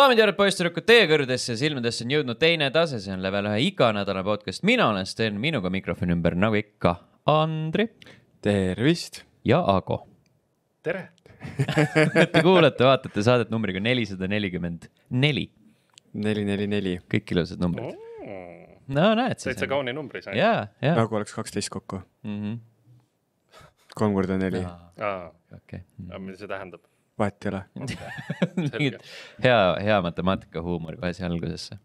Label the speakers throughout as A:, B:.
A: daamid ja härrad, poisssüdrukud, teie kõrgedesse silmadesse on jõudnud teine tase, see on level ühe iganädalane podcast, mina olen Sten, minuga mikrofoni ümber nagu ikka, Andri. tervist. ja Ago.
B: tere
A: Te kuulate, vaatate saadet numbriga nelisada nelikümmend neli. neli, neli, neli. kõik ilusad numbrid mm.. no
B: näed siis. täitsa kauni numbri sai. jaa,
A: jaa.
C: nagu oleks kaksteist kokku mm. -hmm.
A: kolm korda neli. okei. mis see tähendab?
B: vahet ei ole mingit
A: hea, hea matemaatika huumor kohe siia algusesse.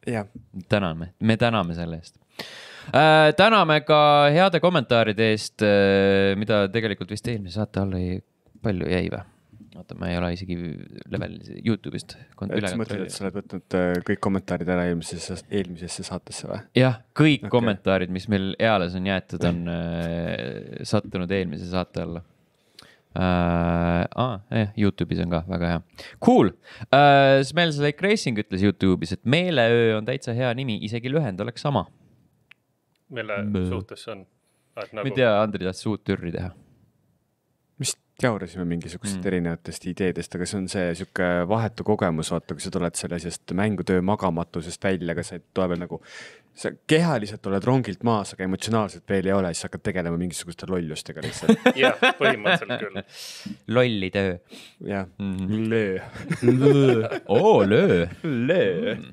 A: täname, me täname selle eest äh,. täname ka heade kommentaaride eest äh,, mida tegelikult
C: vist eelmise saate all oli, palju jäi või? oota, ma ei ole isegi level Youtube'ist. et sa mõtled, et sa oled võtnud äh, kõik kommentaarid ära eelmisesse, eelmisesse saatesse või? jah,
A: kõik okay. kommentaarid, mis meil eales on jäetud, on äh, sattunud eelmise saate alla uh,. Eh, Youtube'is on ka väga hea. Cool uh,, äh, Smells Like Racing ütles Youtube'is, et meeleöö on täitsa hea nimi, isegi lühend oleks sama.
B: mille Mõ. suhtes see on nagu...? ma ei tea,
C: Andri tahtis uut türri teha. vist jaurasime mingisugustest mm. erinevatest ideedest, aga see on see sihuke vahetu kogemus, vaata, kui sa tuled sellest mängutöö magamatusest välja, aga sa ei tule veel nagu sa kehaliselt oled rongilt maas, aga emotsionaalselt veel ei ole, siis hakkad tegelema mingisuguste lollustega lihtsalt.
D: jah, põhimõtteliselt küll.
C: lolli töö. jah, mhm. löö.
A: oo, löö.
C: löö.
A: Mhm.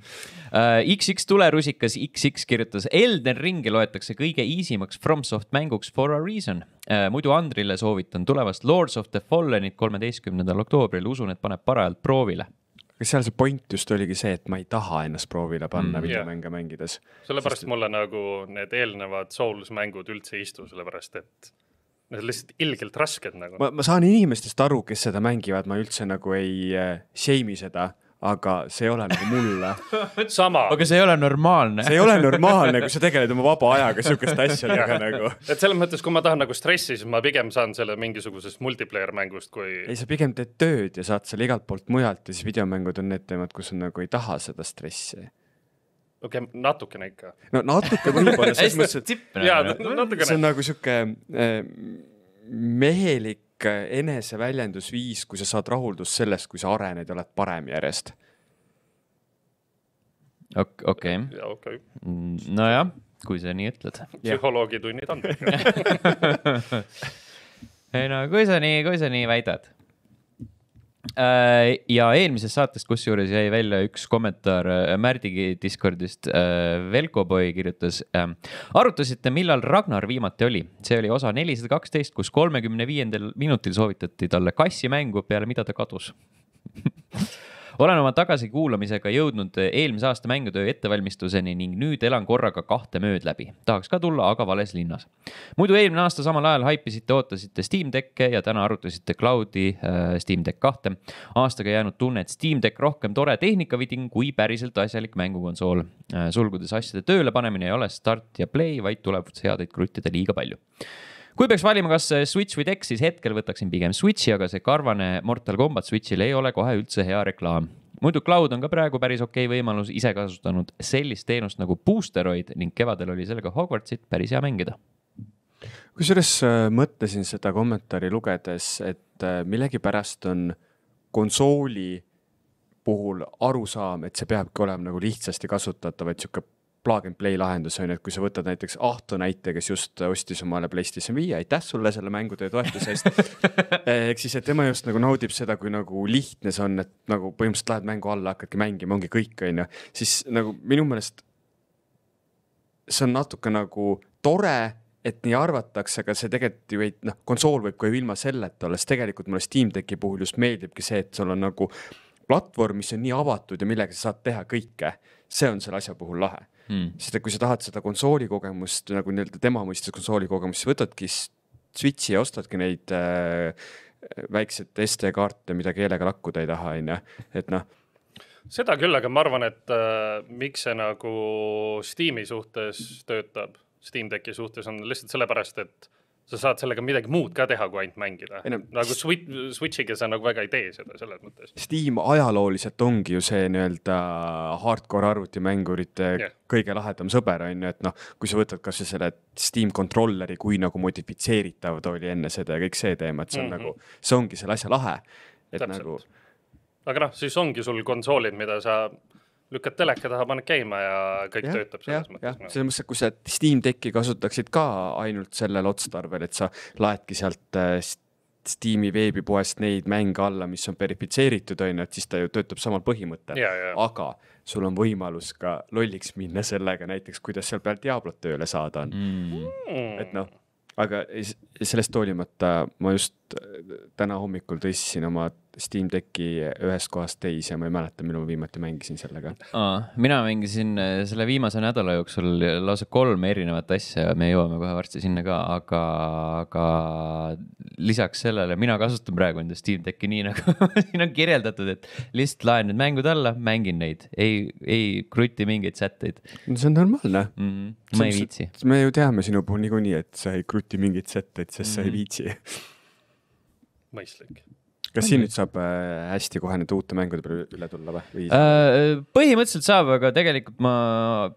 A: Äh, XX tulerusikas XX kirjutas, Elden Ringi loetakse kõige easy maks FromSoft mänguks for a reason uh,. muidu Andrile soovitan tulevast Lords of the Fallenit kolmeteistkümnendal oktoobril, usun, et paneb parajalt proovile
C: kas seal see point just oligi see, et ma ei taha ennast proovile panna mm, videomänge yeah. mängides?
B: sellepärast Sest... mulle nagu need eelnevad Souls mängud üldse ei istu, sellepärast et need on lihtsalt ilgelt rasked nagu. ma, ma saan
C: inimestest aru, kes seda mängivad, ma üldse nagu ei äh, shame'i seda, aga see ei ole nagu mulle
B: aga see ei
C: ole normaalne. see ei ole normaalne, kui sa
B: tegeled oma vaba ajaga sihukeste asjadega nagu. et selles mõttes, kui ma tahan nagu stressi, siis ma pigem saan selle mingisugusest multiplayer mängust kui. ei,
C: sa pigem teed tööd ja saad selle igalt poolt mujalt ja siis videomängud on need teemad, kus sa nagu ei taha seda stressi
B: okei okay,, natukene ikka. no natuke võib-olla, selles mõttes, et jaa, natukene. see on
C: nagu sihuke eh, mehelik eneseväljendusviis, kui sa saad rahuldust sellest, kui sa arened ja oled parem järjest
A: okei okay. Ja,. Okay. Mm, nojah, kui sa nii ütled. psühholoogi tunnid on ei no kui sa nii, kui sa nii väidad. Äh, ja eelmisest saatest, kusjuures jäi välja üks kommentaar äh, Märdigi Discordist. Äh, Velko Boy kirjutas. arutasite, millal Ragnar viimati oli, see oli osa nelisada kaksteist, kus kolmekümne viiendal minutil soovitati talle kassimängu, peale mida ta kadus olen oma tagasikuulamisega jõudnud eh, eelmise aasta mängutöö ettevalmistuseni ning nüüd elan korraga kahte mööd läbi. tahaks ka tulla, aga vales linnas. muidu eelmine aasta samal ajal haipisite, ootasite Steam Decke ja täna arutasite Cloudi äh, Steam Deck kahte. aastaga jäänud tunne, et Steam Deck rohkem tore tehnikavidin kui päriselt asjalik mängukonsool äh,. sulgudes asjade tööle panemine ei ole start ja play, vaid tuleb seadeid kruttida liiga palju kui peaks valima, kas Switch või Deck, siis hetkel võtaksin pigem Switchi, aga see karvane Mortal Combat Switchil ei ole kohe üldse hea reklaam. muidu cloud on ka praegu päris okei okay võimalus, ise kasutanud sellist teenust nagu Boosteroid ning kevadel
C: oli sellega Hogwartsit päris hea mängida kusjuures äh, mõtlesin seda kommentaari lugedes, et äh, millegipärast on konsooli puhul arusaam, et see peabki olema nagu lihtsasti kasutatav, et sihuke plug and play lahendus on ju, et kui sa võtad näiteks Ahto näite, kes just ostis omale PlayStation viie, aitäh sulle selle mängutöö toetuse eest eh, ehk siis, et tema just nagu naudib seda, kui nagu lihtne see on, et nagu põhimõtteliselt lähed mängu alla, hakkadki mängima, ongi kõik, on ju. siis nagu minu meelest see on natuke nagu tore et nii arvatakse, aga see tegelikult ju ei, noh, konsool võib ka ju ilma selleta olla, sest tegelikult mulle Steam Decki puhul just meeldibki see, et sul on nagu platvorm, mis on nii avatud ja millega sa saad teha kõike. see on selle asja puhul lahe hmm.. sest et kui sa tahad seda konsooli kogemust nagu nii-öelda tema mõistes konsooli kogemust, siis võtadki Switch'i ja ostadki neid äh, väikseid SD kaarte, mida keelega lakkuda ei taha, onju, et noh
B: seda küll, aga ma arvan, et äh, miks see nagu Steam'i suhtes töötab, Steam Decki suhtes on lihtsalt sellepärast, et äh, sa saad sellega midagi muud ka teha, kui ainult mängida. nagu Switch, Switch'iga sa nagu väga ei tee seda selles mõttes.
C: Steam ajalooliselt ongi ju see nii-öelda hardcore arvutimängurite eh, yeah. kõige lahedam sõber on ju, et noh, kui sa võtad kasvõi selle Steam controller'i, kui nagu modifitseeritav ta oli enne seda ja kõik see teema, et see on mm -hmm. nagu, see ongi selle asja lahe. et Täpselt. nagu.
B: aga noh, siis ongi sul konsoolid, mida sa lükkad teleka taha, paned käima ja kõik ja, töötab selles ja, mõttes.
C: selles mõttes, et kui sa Steam Decki kasutaksid ka ainult sellel otstarbel, et sa laedki sealt äh, Steam'i veebipoest neid mänge alla, mis on verifitseeritud, on ju, et siis ta ju töötab samal põhimõttel. aga sul on võimalus ka lolliks minna sellega näiteks, kuidas seal peal Diablot tööle saada on mm.. mm. et noh, aga sellest hoolimata ma just just äh, täna hommikul tõstsin oma Steam Decki ühest kohast teise, ma ei mäleta, millal ma viimati mängisin sellega.
A: mina mängisin äh, selle viimase nädala jooksul lausa kolm erinevat asja, me jõuame kohe varsti sinna ka, aga, aga lisaks sellele mina kasutan praegu enda Steam Decki nii nagu siin on kirjeldatud, et lihtsalt laen need mängud alla, mängin neid, ei, ei kruti mingeid sätteid.
C: no see on normaalne mm. -hmm. ma ei viitsi. me ju teame sinu puhul niikuinii, et sa ei kruti mingeid sätteid, sest mm -hmm. sa ei mhm. viitsi mõistlik kas siin nüüd saab äh, hästi kohe nüüd uute mängude peale üle tulla
D: või?
A: Äh, põhimõtteliselt saab, aga tegelikult ma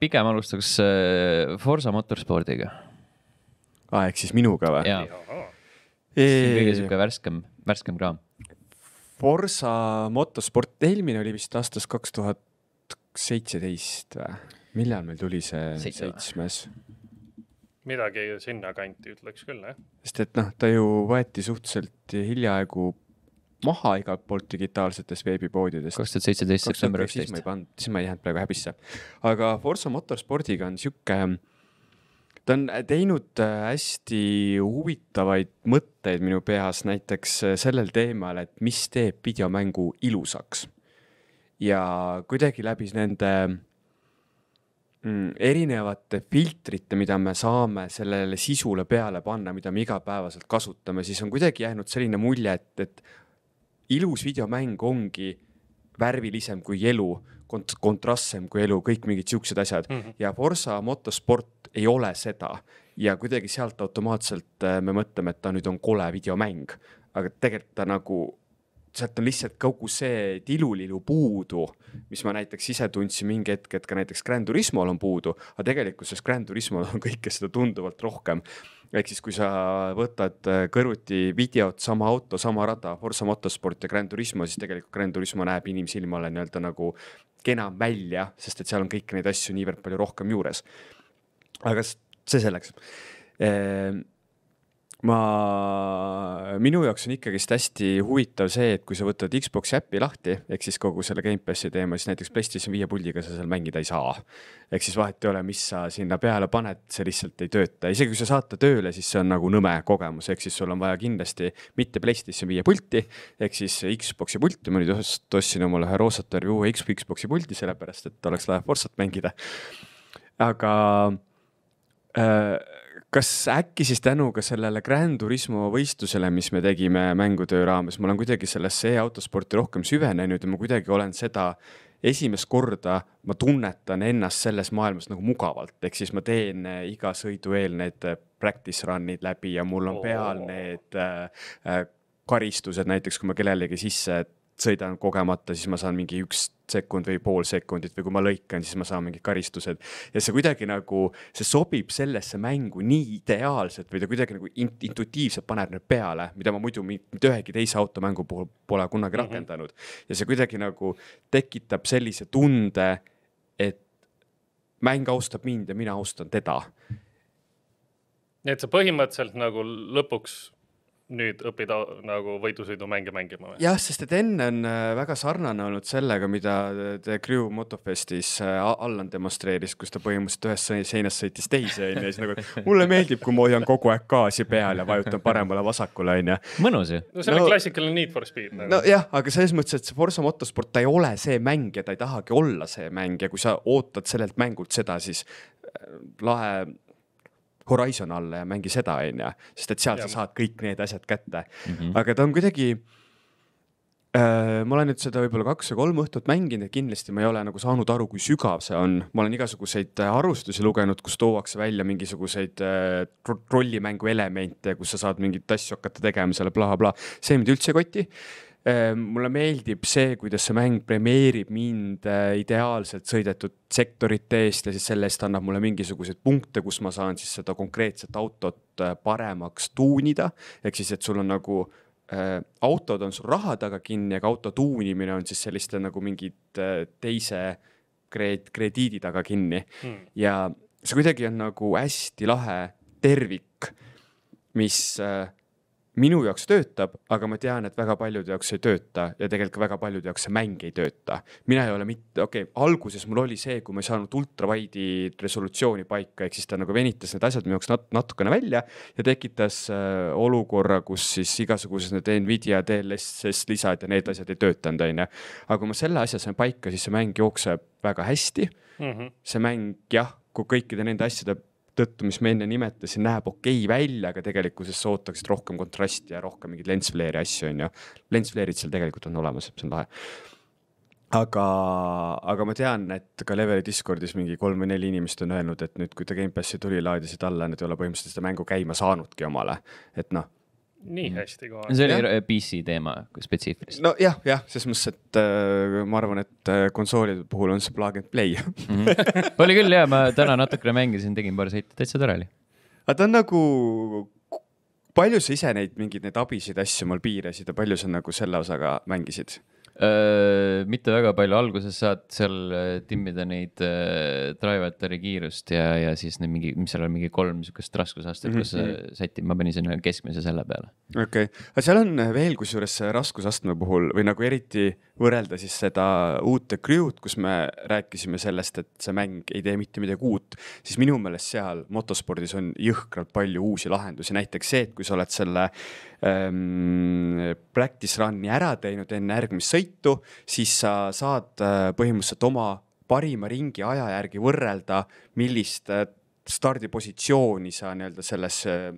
A: pigem alustaks äh, Forsa Motorspordiga. aa, ah, ehk siis minuga või? jaa. see on kõige sihuke värskem, värskem kraam.
C: Forsa Motorsport, eelmine oli vist aastast kaks tuhat seitseteist või? millal meil tuli see seitsmes?
B: midagi sinnakanti ütleks küll, jah.
C: sest et noh, ta ju võeti suhteliselt hiljaaegu maha igalt poolt digitaalsetest veebipoodidest. kaks tuhat seitseteist september üksteist. siis ma ei pannud, siis ma ei jäänud praegu häbisse. aga Forza Motorspordiga on sihuke, ta on teinud äh, hästi huvitavaid mõtteid minu peas näiteks äh, sellel teemal, et mis teeb videomängu ilusaks. ja kuidagi läbi nende Mm, erinevate filtrite, mida me saame sellele sisule peale panna, mida me igapäevaselt kasutame, siis on kuidagi jäänud selline mulje, et, et ilus videomäng ongi värvilisem kui elu kont, kontrastsem kui elu, kõik mingid siuksed asjad mm -hmm. ja Forsa motosport ei ole seda ja kuidagi sealt automaatselt äh, me mõtleme, et ta nüüd on kole videomäng, aga tegelikult ta nagu sealt on lihtsalt kogu see tilulilu puudu, mis ma näiteks ise tundsin mingi hetk, et ka näiteks Grand Turismol on puudu, aga tegelikkuses Grand Turismol on kõike seda tunduvalt rohkem. ehk siis, kui sa võtad äh, kõrvuti videot, sama auto, sama rada, Forsa Motorsport ja Grand Turismo, siis tegelikult Grand Turismo näeb inimsilmale nii-öelda nagu kenam välja, sest et seal on kõiki neid asju niivõrd palju rohkem juures. aga see selleks ehm ma, minu jaoks on ikkagist hästi huvitav see, et kui sa võtad Xbox'i äppi lahti, ehk siis kogu selle Gamepassi teema, siis näiteks PlayStation viie puldiga sa seal mängida ei saa. ehk siis vahet ei ole, mis sa sinna peale paned, see lihtsalt ei tööta, isegi kui sa saad ta tööle, siis see on nagu nõme kogemus, ehk siis sul on vaja kindlasti mitte PlayStation viie pulti, ehk siis Xbox'i pulti, ma nüüd ostsin omale ühe roosatari uue Xbox'i puldi, sellepärast et oleks lahe Force't mängida. aga äh, kas äkki siis tänu ka sellele Grand Turismo võistlusele, mis me tegime mängutöö raames, ma olen kuidagi sellesse e-autosporti rohkem süvenenud ja ma kuidagi olen seda esimest korda ma tunnetan ennast selles maailmas nagu mugavalt, ehk siis ma teen eh, iga sõidu eel need eh, practice run'id läbi ja mul on peal need eh, karistused näiteks, kui ma kellelegi sisse sõidan kogemata, siis ma saan mingi üks sekund või pool sekundit või kui ma lõikan, siis ma saan mingid karistused. ja see kuidagi nagu, see sobib sellesse mängu nii ideaalselt või ta kuidagi nagu int intuitiivselt paneb need peale, mida ma muidu mitte ühegi teise automängu puhul pole kunagi mhm. rakendanud mm. -hmm. ja see kuidagi nagu tekitab sellise tunde, et mäng austab mind ja mina austan teda.
B: nii et sa põhimõtteliselt nagu lõpuks nüüd õppida nagu võidusõidumänge mängima või? jah,
C: sest et enne on äh, väga sarnane olnud sellega, mida äh, The Crew Motofestis äh, Allan demonstreeris, kus ta põhimõtteliselt ühest seinast sõitis
B: teise onju ja siis nagu, et
C: mulle meeldib, kui ma hoian kogu aeg gaasi peal ja vajutan paremale-vasakule onju. mõnus ju. no see on no,
B: klassikaline Need for Speed nagu. nojah,
C: aga selles mõttes, et see Forsa motosport, ta ei ole see mäng ja ta ei tahagi olla see mäng ja kui sa ootad sellelt mängult seda, siis lahe Horizon alla ja mängi seda, on ju. sest et seal ja. sa saad kõik need asjad kätte mm. -hmm. aga ta on kuidagi äh,. ma olen nüüd seda võib-olla kaks või kolm õhtut mänginud ja kindlasti ma ei ole nagu saanud aru, kui sügav see on. ma olen igasuguseid äh, arvustusi lugenud, kus tuuakse välja mingisuguseid äh, trollimängu elemente, kus sa saad mingeid asju hakata tegema seal ja bla, blablabla. see mind üldse ei koti Ehm, mulle meeldib see, kuidas see mäng premeerib mind äh, ideaalselt sõidetud sektorite eest ja siis selle eest annab mulle mingisuguseid punkte, kus ma saan siis seda konkreetset autot äh, paremaks tuunida. ehk siis, et sul on nagu äh, autod on sul raha taga kinni, aga auto tuunimine on siis selliste nagu mingid äh, teise kreed-, krediidi taga kinni hmm. ja see kuidagi on nagu hästi lahe tervik, mis äh, minu jaoks töötab, aga ma tean, et väga paljude jaoks ei tööta ja tegelikult väga paljude jaoks see mäng ei tööta. mina ei ole mitte, okei okay,, alguses mul oli see, kui ma ei saanud ultrawaidi resolutsiooni paika, ehk siis ta nagu venitas need asjad minu jaoks nat natukene välja ja tekitas äh, olukorra, kus siis igasugused need Nvidia DLSS lisad ja need asjad ei töötanud, onju. aga kui ma selle asja sain paika, siis see mäng jookseb väga hästi mm. -hmm. see mäng jah, kui kõikide nende asjade tõttu, mis ma enne nimetasin, näeb okei okay välja, aga tegelikkuses sa ootaksid rohkem kontrasti ja rohkem mingeid lens flare'i asju, on ju. Lens flare'id seal tegelikult on olemas, see on lahe aga, aga ma tean, et ka Leveli Discordis mingi kolm või neli inimest on öelnud, et nüüd, kui ta Gamepassi tuli, laadisid alla, nad ei ole põhimõtteliselt seda mängu käima saanudki omale. et noh,
B: nii mhm. hästi kohe. see oli ja?
C: Eh, PC teema spetsiifiliselt. nojah, jah, jah, selles mõttes, et äh, ma arvan, et äh, konsoolide puhul on see plug and play mm.
D: -hmm.
C: oli küll ja ma täna natukene mängisin, tegin paar sõitu, täitsa tore oli. aga ta on nagu, palju sa ise neid mingeid neid abisid, asju mul piirasid ja palju sa nagu selle osaga mängisid? mitte väga palju, alguses
A: saad seal äh, timmida neid äh, driver'i kiirust ja, ja siis need mingi, mis seal on mingi kolm sihukest raskusastet mm, -hmm. kus äh, mhm. sätib, ma panin sinna keskmise selle peale.
C: okei okay., aga seal on veel kusjuures raskustastme puhul või nagu eriti võrrelda siis seda uut The Crew'd, kus me rääkisime sellest, et see mäng ei tee mitte midagi uut, siis minu meelest seal motospordis on jõhkralt palju uusi lahendusi, näiteks see, et kui sa oled selle ähm, practice run'i ära teinud enne järgmist sõitu, siis sa saad äh, põhimõtteliselt oma parima ringi aja järgi võrrelda, millist äh, stardipositsiooni sa nii-öelda selles äh,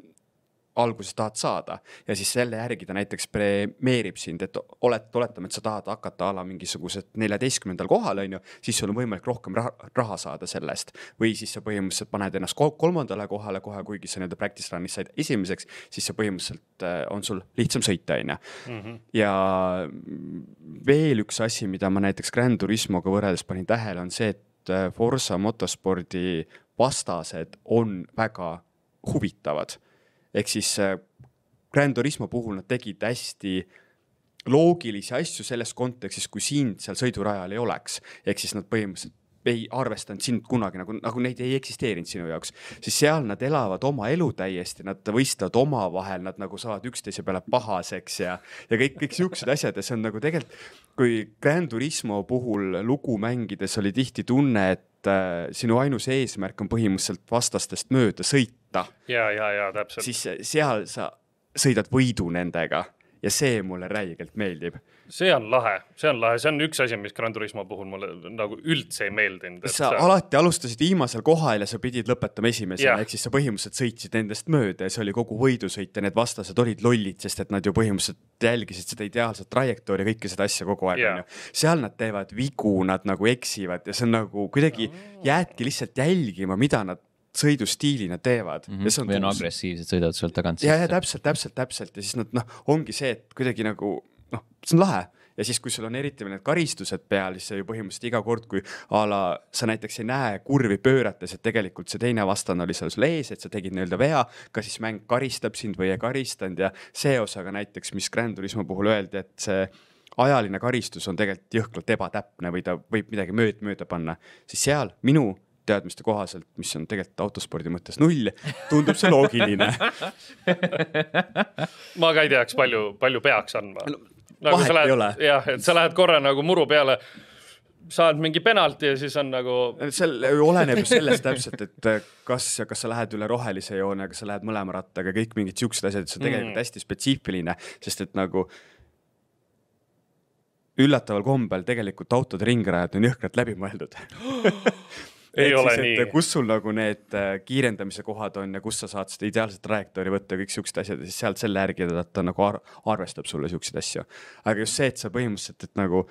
C: alguses tahad saada ja siis selle järgi ta näiteks premeerib sind, et oled, oletame, et sa tahad hakata a la mingisugused neljateistkümnendal kohal, on ju, siis sul on võimalik rohkem raha, raha saada sellest. või siis sa põhimõtteliselt paned ennast kolmandale kohale kohe, kuigi sa nii-öelda practice run'is said esimeseks, siis sa põhimõtteliselt äh, on sul lihtsam sõita, on ju. Mhm. ja veel üks asi, mida ma näiteks Grand Turismoga võrreldes panin tähele, on see, et äh, Forsa motospordi vastased on väga huvitavad ehk siis äh, Grand Turismo puhul nad tegid hästi loogilisi asju selles kontekstis, kui sind seal sõidurajal ei oleks, ehk siis nad põhimõtteliselt ei arvestanud sind kunagi nagu, nagu neid ei eksisteerinud sinu jaoks, siis seal nad elavad oma elu täiesti, nad võistlevad omavahel, nad nagu saavad üksteise peale pahaseks ja, ja kõik, kõik siuksed asjad ja see on nagu tegelikult, kui Grand Turismo puhul lugu mängides oli tihti tunne, et äh, sinu ainus eesmärk on põhimõtteliselt vastastest mööda sõita võtta.
B: ja, ja, ja täpselt. siis
C: seal sa sõidad võidu nendega ja see mulle räigelt meeldib.
B: see on lahe, see on lahe, see on üks asi, mis Gran Turismo puhul mulle nagu üldse ei meeldinud. sa see...
C: alati alustasid viimasel kohal ja sa pidid lõpetama esimesena, ehk siis sa põhimõtteliselt sõitsid nendest mööda ja see oli kogu võidusõit ja need vastased olid lollid, sest et nad ju põhimõtteliselt jälgisid seda ideaalset trajektoori, kõike seda asja kogu aeg onju. seal nad teevad vigu, nad nagu eksivad ja see on nagu kuidagi jäädki lihtsalt jälgima, mida nad sõidustiilina teevad mm. -hmm. või on uus... agressiivsed, sõidavad sealt tagant sisse. ja, ja täpselt, täpselt, täpselt ja siis nad noh, ongi see, et kuidagi nagu noh, see on lahe ja siis, kui sul on eriti veel need karistused peal, siis see ju põhimõtteliselt iga kord, kui a la sa näiteks ei näe kurvi pöörates, et tegelikult see teine vastane oli seal sul ees, et sa tegid nii-öelda vea, kas siis mäng karistab sind või ei karistanud ja see osaga näiteks, mis Grand Turismo puhul öeldi, et see ajaline karistus on tegelikult jõhkralt ebatäpne või ta võib midagi mööd mööda panna, siis seal minu teadmiste kohaselt, mis on tegelikult autospordi mõttes null, tundub see loogiline
B: ma ka ei teaks, palju, palju peaks andma no,. Nagu vahet lähed, ei ole. jah, et sa lähed korra nagu muru peale saad mingi penalti ja siis on nagu. seal oleneb sellest täpselt,
C: et äh, kas, kas sa lähed üle rohelise joone, kas sa lähed mõlema rattaga, kõik mingid siuksed asjad, see on tegelikult mm. hästi spetsiifiline, sest et nagu. üllataval kombel tegelikult autode ringrajad on jõhkralt läbimõeldud ei Eks ole siis, nii. kus sul nagu need äh, kiirendamise kohad on ja kus sa saad seda ideaalset trajektoori võtta ja kõik siuksed asjad ja siis sealt selle järgi ta, ta nagu ar arvestab sulle siukseid asju. aga just see, et sa põhimõtteliselt, et nagu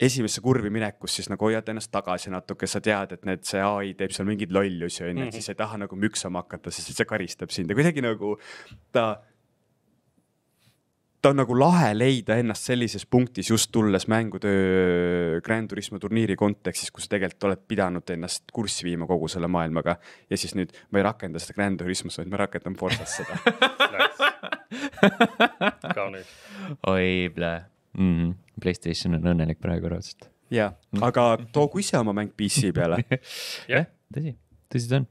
C: esimesse kurvi minekus siis nagu hoiad ennast tagasi natuke, sa tead, et need, see ai teeb seal mingeid lollusi onju, et mhm. siis ei taha nagu müksama hakata, sest see karistab sind ja kuidagi nagu ta ta on nagu lahe leida ennast sellises punktis just tulles mängutöö Grand Turismo turniiri kontekstis, kus sa tegelikult oled pidanud ennast kurssi viima kogu selle maailmaga. ja siis nüüd ma ei rakenda seda Grand Turismos, vaid ma rakendan Forsas seda
D: kaunis.
C: oi, plee
A: mm. -hmm. Playstation on õnnelik praegu raudselt. jah, mhm.
C: aga toogu ise oma mäng PC peale jah,
A: tõsi, tõsi ta on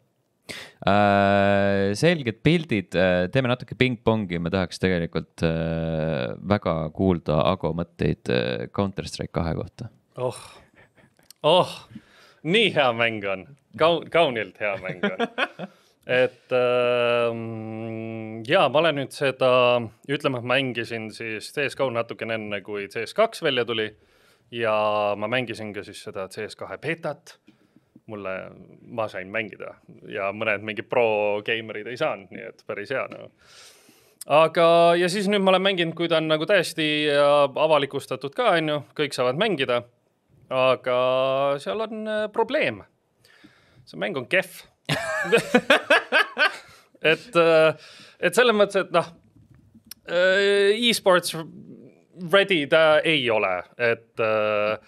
A: äh,. selged pildid, äh, teeme natuke pingpongi, ma tahaks tegelikult äh, väga kuulda Ago mõtteid äh, Counter Strike kahe kohta.
B: oh, oh, nii hea mäng on Kaun, kaunilt hea mäng on et äh, ja ma olen nüüd seda, ütleme, mängisin siis CS-GO natukene enne, kui CS2 välja tuli. ja ma mängisin ka siis seda CS2 betat äh, mulle, ma sain mängida ja mõned mingi pro geimerid ei saanud, nii et päris hea nagu no.. aga, ja siis nüüd ma olen mänginud, kui ta on nagu täiesti äh, avalikustatud ka, onju, kõik saavad mängida. aga seal on äh, probleem. see mäng on kehv et, äh, et selles mõttes, et noh e, e-sports ready ta ei ole, et äh,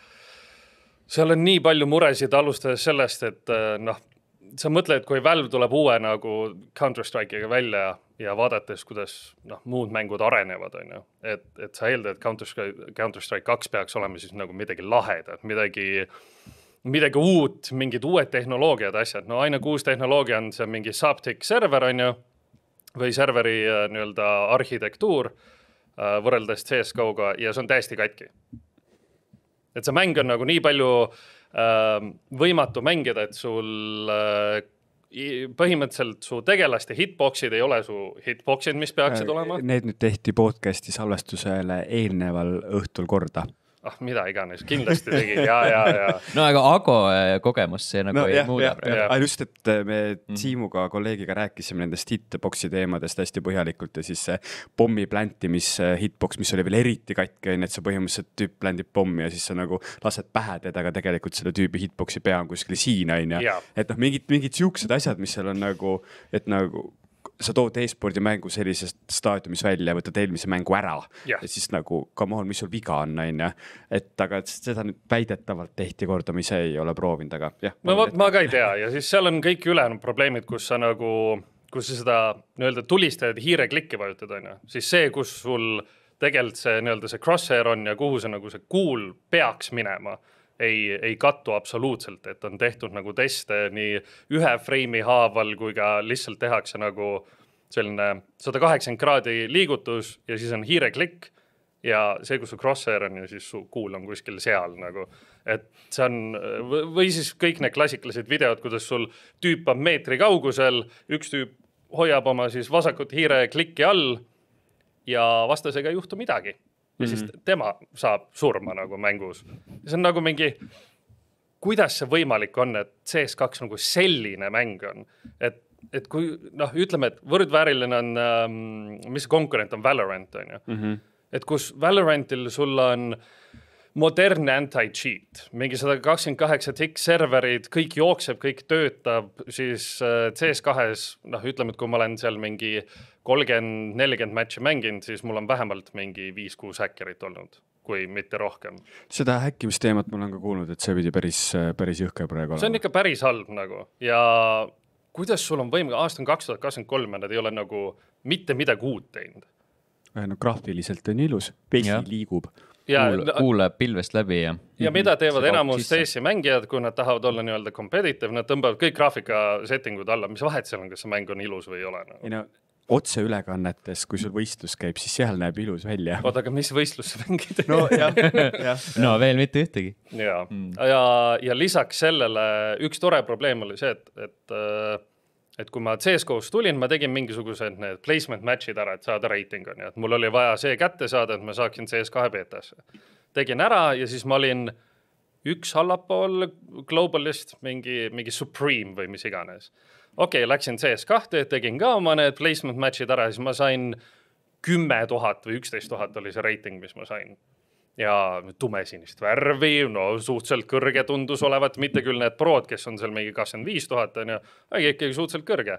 B: seal on nii palju muresid, alustades sellest, et äh, noh, sa mõtled, kui Valve tuleb uue nagu Counter Strike'iga välja ja vaadates, kuidas noh, muud mängud arenevad, on ju. et, et sa eeldad, et Counter Strike, Counter Strike kaks peaks olema siis nagu midagi lahedat, midagi, midagi uut, mingid uued tehnoloogiad, asjad, no aina kui uus tehnoloogia on, see on mingi Subtic server, on ju. või serveri äh, nii-öelda arhitektuur äh, võrreldes CS GO-ga ja see on täiesti katki et see mäng on nagu nii palju äh, võimatu mängida, et sul äh, põhimõtteliselt su tegelaste hitbox'id ei ole su hitbox'id, mis peaksid äh,
C: olema. Need nüüd tehti podcast'i salvestusele eelneval õhtul korda
B: ah mida iganes, kindlasti tegi ja, ja, ja.
C: no aga Ago äh, kogemus see nagu no, ei jah, muuda praegu. ainult just, et äh, me mm. Siimuga kolleegiga rääkisime nendest hitbox'i teemadest hästi põhjalikult ja siis see pommi plantimise äh, hitbox, mis oli veel eriti katki, onju, et sa põhimõtteliselt tüüp pländib pommi ja siis sa nagu lased pähe teda, aga tegelikult selle tüübi hitbox'i pea on kuskil siin, onju. et noh, mingid, mingid siuksed asjad, mis seal on nagu, et nagu sa tood e-spordi mängu sellisest staadiumis välja, võtad eelmise mängu ära yeah.. ja siis nagu, come on, mis sul viga on, on ju. et aga et seda nüüd väidetavalt tehti korda, ma ise ei ole proovinud, aga
B: jah. no vot, ma ka ei tea ja siis seal on kõik ülejäänud probleemid, kus sa nagu, kus sa seda nii-öelda tulistajad hiire klikki vajutad, on ju, siis see, kus sul tegelikult see nii-öelda see crosshair on ja kuhu see nagu see kuul cool peaks minema ei, ei kattu absoluutselt, et on tehtud nagu teste nii ühe freimi haaval kui ka lihtsalt tehakse nagu selline sada kaheksakümmend kraadi liigutus ja siis on hiireklikk ja see, kus su crosshair on ja siis su kuul on kuskil seal nagu. et see on või siis kõik need klassikalised videod, kuidas sul tüüp on meetri kaugusel, üks tüüp hoiab oma siis vasakut hiire klikki all ja vastasega ei juhtu midagi ja siis mhm. tema saab surma nagu mängus. see on nagu mingi, kuidas see võimalik on, et CS2 nagu selline mäng on, et et kui noh, ütleme, et võrdvääriline on ähm,, mis konkurent on Valorant on ju mm. -hmm. et kus Valorantil sul on äh, modernne anti-cheat, mingi sada kakskümmend kaheksa tick serverid, kõik jookseb, kõik töötab, siis äh, CS2-s noh, ütleme, et kui ma olen seal mingi kolmkümmend, nelikümmend match'i mänginud, siis mul on vähemalt mingi viis-kuus häkkerit olnud, kui mitte rohkem.
C: seda häkkimisteemat ma olen ka kuulnud, et see pidi päris, päris jõhker praegu olema. see
B: on ikka päris halb nagu ja kuidas sul on võim, aasta on kaks tuhat kakskümmend kolm ja nad ei ole nagu mitte midagi uut teinud.
C: no graafiliselt on ilus, pesi liigub
B: ja, kuulab, kuulab
C: pilvest läbi ja.
B: ja mida teevad enamus CS-i mängijad, kui nad tahavad olla nii-öelda competitive, nad tõmbavad kõik graafika setting ud alla, mis vahet seal on, kas see mäng on ilus või ei ole nagu. No
C: otseülekannetes, kui sul võistlus käib, siis seal näeb ilus
B: välja. oota, aga mis võistlust sa mängid? no jah, jah. no veel mitte ühtegi. ja mm., ja, ja lisaks sellele üks tore probleem oli see, et, et äh, et kui ma CS-GO-s tulin, ma tegin mingisugused need placement match'id ära, et saada reiting on ju, et mul oli vaja see kätte saada, et ma saaksin CS2 beetasse. tegin ära ja siis ma olin üks allapool globalist, mingi, mingi supreme või mis iganes. okei okay,, läksin CS2-te, tegin ka oma need placement match'id ära, siis ma sain kümme tuhat või üksteist tuhat oli see reiting, mis ma sain ja tumesinist värvi, no suhteliselt kõrge tundus olevat, mitte küll need prod, kes on seal mingi kakskümmend viis tuhat on ju, aga ikkagi suhteliselt kõrge.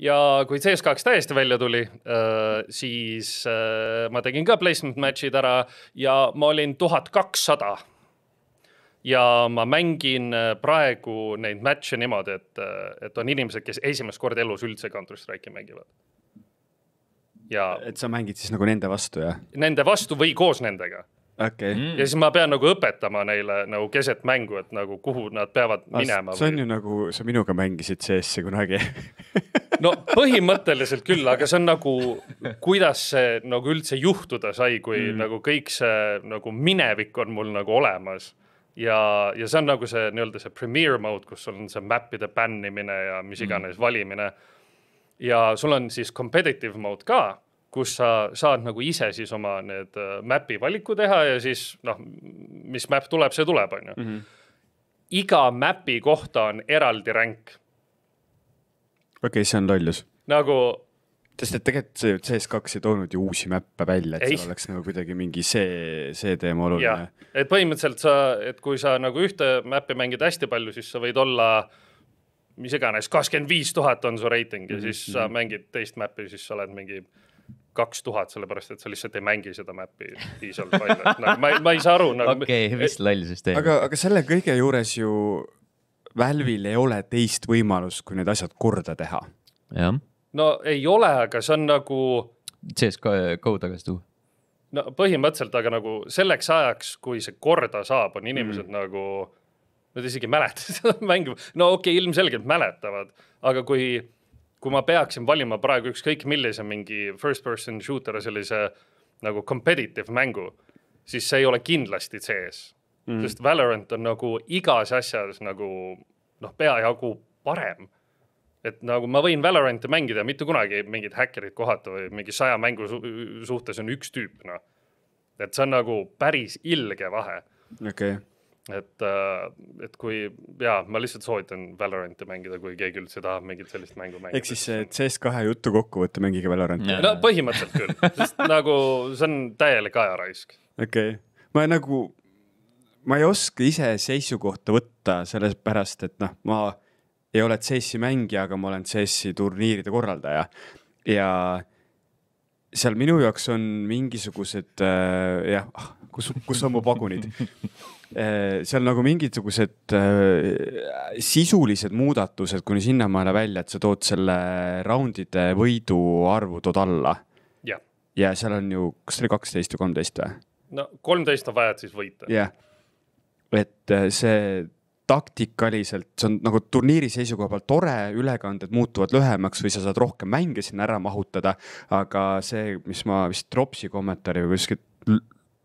B: ja kui CS2 täiesti välja tuli, äh, siis äh, ma tegin ka placement match'id ära ja ma olin tuhat kakssada. ja ma mängin äh, praegu neid match'e niimoodi, et, et on inimesed, kes esimest korda elus üldse Counter Strike'i mängivad ja.
C: et sa mängid siis nagu nende vastu, jah?
B: Nende vastu või koos nendega
C: okay.. Mm. ja siis
B: ma pean nagu õpetama neile nagu keset mängu, et nagu kuhu nad peavad As, minema. see on
C: või... ju nagu, sa minuga mängisid CS-i kunagi
B: no põhimõtteliselt küll, aga see on nagu, kuidas see nagu üldse juhtuda sai, kui mm. nagu kõik see nagu minevik on mul nagu olemas ja, ja see on nagu see nii-öelda see premiere mode, kus sul on see map'ide bännimine ja mis mm. iganes mm. valimine ja sul on siis competitive mode ka, kus sa saad nagu ise siis oma need äh, map'i valiku teha ja siis noh, mis map tuleb, see tuleb, on ju. Mhm. iga map'i kohta on eraldi ränk.
C: okei okay,, see on lollus. nagu sest et tegelikult see CS2 ei toonud ju uusi mäppe välja, et ei. seal oleks nagu kuidagi mingi see, see teema oluline.
B: et põhimõtteliselt sa, et kui sa nagu ühte mäppi mängid hästi palju, siis sa võid olla äh, mis iganes, kakskümmend viis tuhat on su reiting ja mm -hmm. siis sa mhm. mängid teist map'i, siis sa oled mingi kaks tuhat, sellepärast et sa lihtsalt ei mängi seda map'i piisavalt palju, et nagu ma, ma ei saa aru nagu.... okei okay,, mis loll süsteem. aga, aga
C: selle kõige juures ju Valve'il ei ole teist võimalust, kui need asjad korda teha. jah.
B: no ei ole, aga see on nagu.
C: CSGO tagasi tuua.
B: no põhimõtteliselt, aga nagu selleks ajaks, kui see korda saab, on inimesed mm. nagu Nad isegi ei mäleta seda mängu, no okei okay,, ilmselgelt mäletavad, aga kui, kui ma peaksin valima praegu ükskõik millise mingi first person shooter'i sellise nagu competitive mängu, siis see ei ole kindlasti CS
D: mm. -hmm. sest
B: Valorant on nagu igas asjas nagu noh, peajagu parem. et nagu ma võin Valoranti mängida, mitte kunagi mingit häkkerit kohata või mingi saja mängu su suhtes on üks tüüp, noh. et see on nagu päris ilge vahe. okei okay et, äh, et kui ja ma lihtsalt soovitan Valoranti mängida, kui keegi üldse tahab mingit sellist mängu mängida. ehk siis
C: CS2 juttu kokkuvõte, mängige Valoranti. no
B: põhimõtteliselt küll, sest nagu see on täielik ajaraisk.
C: okei okay., ma nagu, ma ei oska ise seisukohta võtta, sellepärast et noh, ma ei ole CS-i mängija, aga ma olen CS-i turniiride korraldaja ja seal minu jaoks on mingisugused äh, jah, ah, kus, kus on mu pagunid äh,? seal nagu mingisugused äh, sisulised muudatused kuni sinnamaale välja, et sa tood selle raundide võidu arvu tood alla. ja seal on ju, kas see oli kaksteist või kolmteist või?
B: no kolmteist on vaja, et siis võita.
C: jah, et äh, see taktikaliselt, see on nagu turniiri seisukoha pealt tore, ülekanded muutuvad lühemaks või sa saad rohkem mänge sinna ära mahutada. aga see, mis ma vist Dropsi kommentaari või kuskilt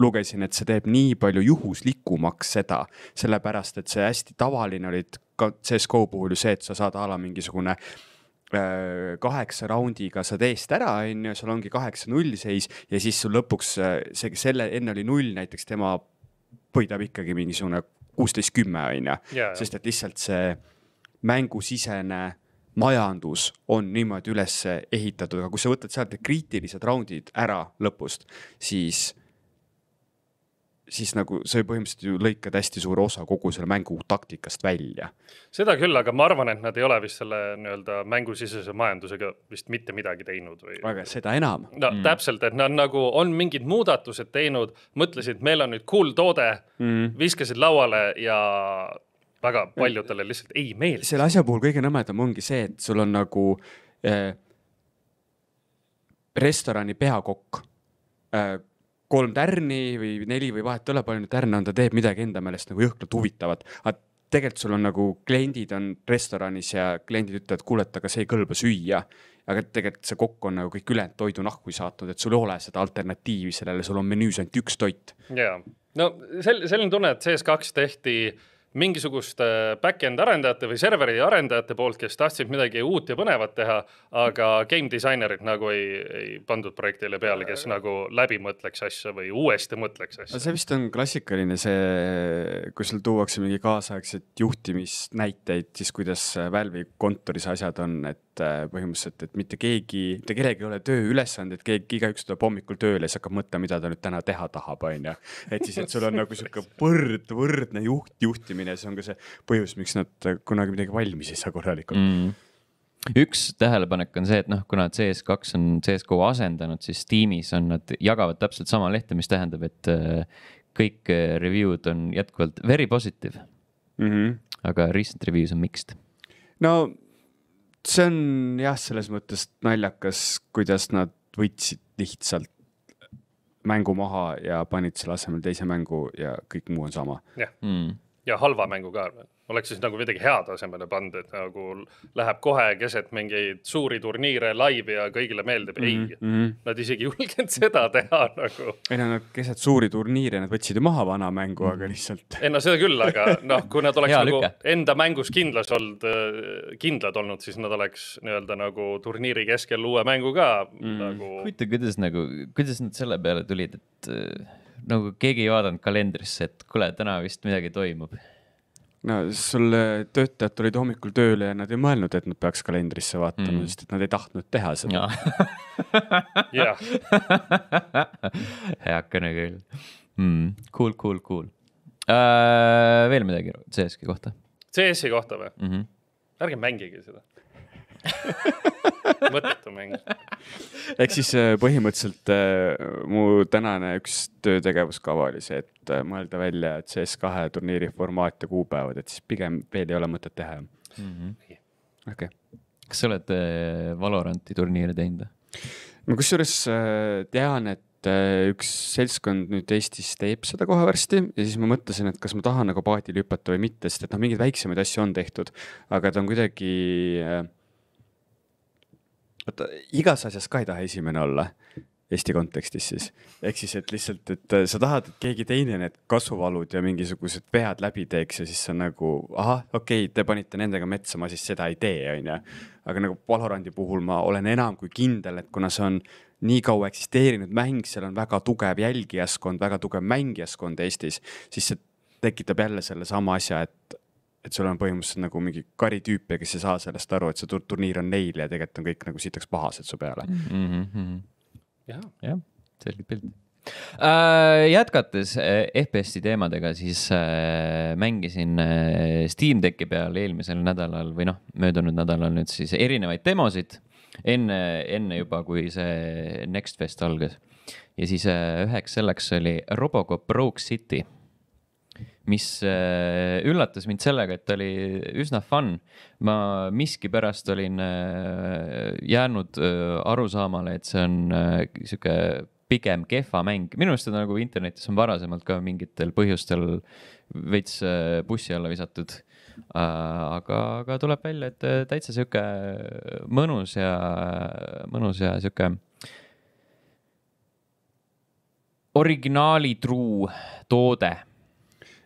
C: lugesin, et see teeb nii palju juhuslikumaks seda, sellepärast et see hästi tavaline oli ka CS-GO puhul ju see, et sa saad a la mingisugune äh, kaheksa raundiga saad eest ära, on ju, sul ongi kaheksa-null seis ja siis sul lõpuks äh, see, selle enne oli null, näiteks tema võidab ikkagi mingisugune kuusteist, kümme on ju, sest et lihtsalt see mängusisene majandus on niimoodi üles ehitatud, aga kui sa võtad sealt need kriitilised raundid ära lõpust, siis siis nagu sa ju põhimõtteliselt ju lõikad hästi suure osa kogu selle mängu taktikast välja.
B: seda küll, aga ma arvan, et nad ei ole vist selle nii-öelda mängusisese majandusega vist mitte midagi teinud või. aga seda enam. no mm. täpselt, et nad nagu on mingid muudatused teinud, mõtlesid, meil on nüüd cool toode mm., viskasid lauale ja väga paljudele lihtsalt ei meeldi. selle
C: asja puhul kõige nõmedam ongi see, et sul on nagu eh, restorani peakokk eh, kolm tärni või neli või vahet ei ole, palju neid tärne on, ta teeb midagi enda meelest nagu jõhkralt huvitavat. aga tegelikult sul on nagu kliendid on restoranis ja kliendid ütlevad, kuule, et aga see ei kõlba süüa. aga tegelikult see kokk on nagu kõik ülejäänud toidu nahku saatnud, et sul ei ole seda alternatiivi sellele, sul on menüüs ainult üks toit.
B: ja, no sel-, selline tunne, et CS2 tehti mingisuguste äh, back-end arendajate või serveri arendajate poolt, kes tahtsid midagi uut ja põnevat teha, aga game disainerid nagu ei, ei pandud projektile peale, kes äh. nagu läbi mõtleks asja või uuesti mõtleks asja. see
C: vist on klassikaline see, kui sul tuuakse mingi kaasaegset juhtimisnäiteid, siis kuidas Valve'i kontoris asjad on, et et äh, põhimõtteliselt, et mitte keegi, mitte kellelgi ei ole tööülesanded, keegi, igaüks tuleb hommikul tööle, siis hakkab mõtlema, mida ta nüüd täna teha tahab, onju. et siis, et sul on nagu sihuke põrd, võrdne juht, juhtimine, see on ka see põhjus, miks nad kunagi midagi valmis ei saa korralikult mm üks
A: tähelepanek on see, et noh, kuna CS2 on CS-GO asendanud, siis tiimis on nad jagavad täpselt sama lehte, mis tähendab, et äh, kõik äh, review'd on jätkuvalt very positive mm. -hmm. aga recent reviews on mixed.
C: no see on jah, selles mõttes naljakas, kuidas nad võtsid lihtsalt mängu maha ja panid selle asemel teise mängu ja kõik muu on sama.
B: jah mm., ja halva mängu ka oleks siis nagu midagi hea tasemele pannud, et nagu läheb kohe keset mingeid suuri turniire laivi ja kõigile meeldib mm. -hmm. ei, mhm, mhm. nad isegi ei julgenud seda teha nagu.
C: ei no nad keset suuri turniire, nad võtsid ju maha vana mängu, aga mhm. lihtsalt.
B: ei no seda küll, aga noh, kui nad oleks nagu lükke. enda mängus kindlas olnud, äh, kindlad olnud, siis nad oleks nii-öelda nagu turniiri keskel uue mängu ka
A: mm. nagu. huvitav, kuidas nagu, kuidas nad selle peale tulid, et äh,
C: nagu keegi ei vaadanud
A: kalendrisse, et kuule, täna vist midagi toimub
C: no sul töötajad tulid hommikul tööle ja nad ei mõelnud, et nad peaks kalendrisse vaatama mm., sest et nad ei tahtnud teha seda.
D: jah.
A: heakene küll mm.. Cool, cool, cool uh,. veel midagi
C: CS-i kohta?
B: CS-i kohta või mm? -hmm. ärge mängige seda mõttetu mäng. ehk
C: siis äh, põhimõtteliselt äh, mu tänane üks töötegevuskava oli see, et äh, mõelda välja CS2 turniiri formaat ja kuupäevad, et siis pigem veel ei ole mõtet teha mm -hmm.. okei okay. kas sa oled Valoranti turniire teinud või? ma kusjuures tean, et üks seltskond nüüd Eestis teeb seda kohe varsti ja siis ma mõtlesin, et kas ma tahan nagu paadile hüpata või mitte, sest et noh, mingeid väiksemaid asju on tehtud, aga ta on kuidagi äh, vaata igas asjas ka ei taha esimene olla. Eesti kontekstis siis, ehk siis, et lihtsalt, et äh, sa tahad, et keegi teine need kasuvalud ja mingisugused vead läbi teeks ja siis sa nagu, ahah, okei okay,, te panite nendega metsa, ma siis seda ei tee, onju. aga nagu Valorandi puhul ma olen enam kui kindel, et kuna see on nii kaua eksisteerinud mäng, seal on väga tugev jälgijaskond, väga tugev mängijaskond Eestis, siis see tekitab jälle sellesama asja, et et sul on põhimõtteliselt nagu mingi kari tüüpe, kes ei saa sellest aru, et see tur turniir on neil ja tegelikult on kõik nagu sitaks pahased su peale
D: mm. -hmm. jah ja,,
C: selge pilt
A: äh,. jätkates eh, FPS-i teemadega, siis äh, mängisin äh, Steam Decki peal eelmisel nädalal või noh, möödunud nädalal nüüd siis erinevaid demosid enne, enne juba, kui see Next Fest algas. ja siis äh, üheks selleks oli Robocop Rogue City mis äh, üllatas mind sellega, et oli üsna fun. ma miskipärast olin äh, jäänud äh, arusaamale, et see on sihuke pigem kehva mäng, minu arust seda nagu internetis on varasemalt ka mingitel põhjustel veits bussi alla visatud. aga, aga tuleb välja, et täitsa sihuke mõnus ja, mõnus ja sihuke
C: originaali truu toode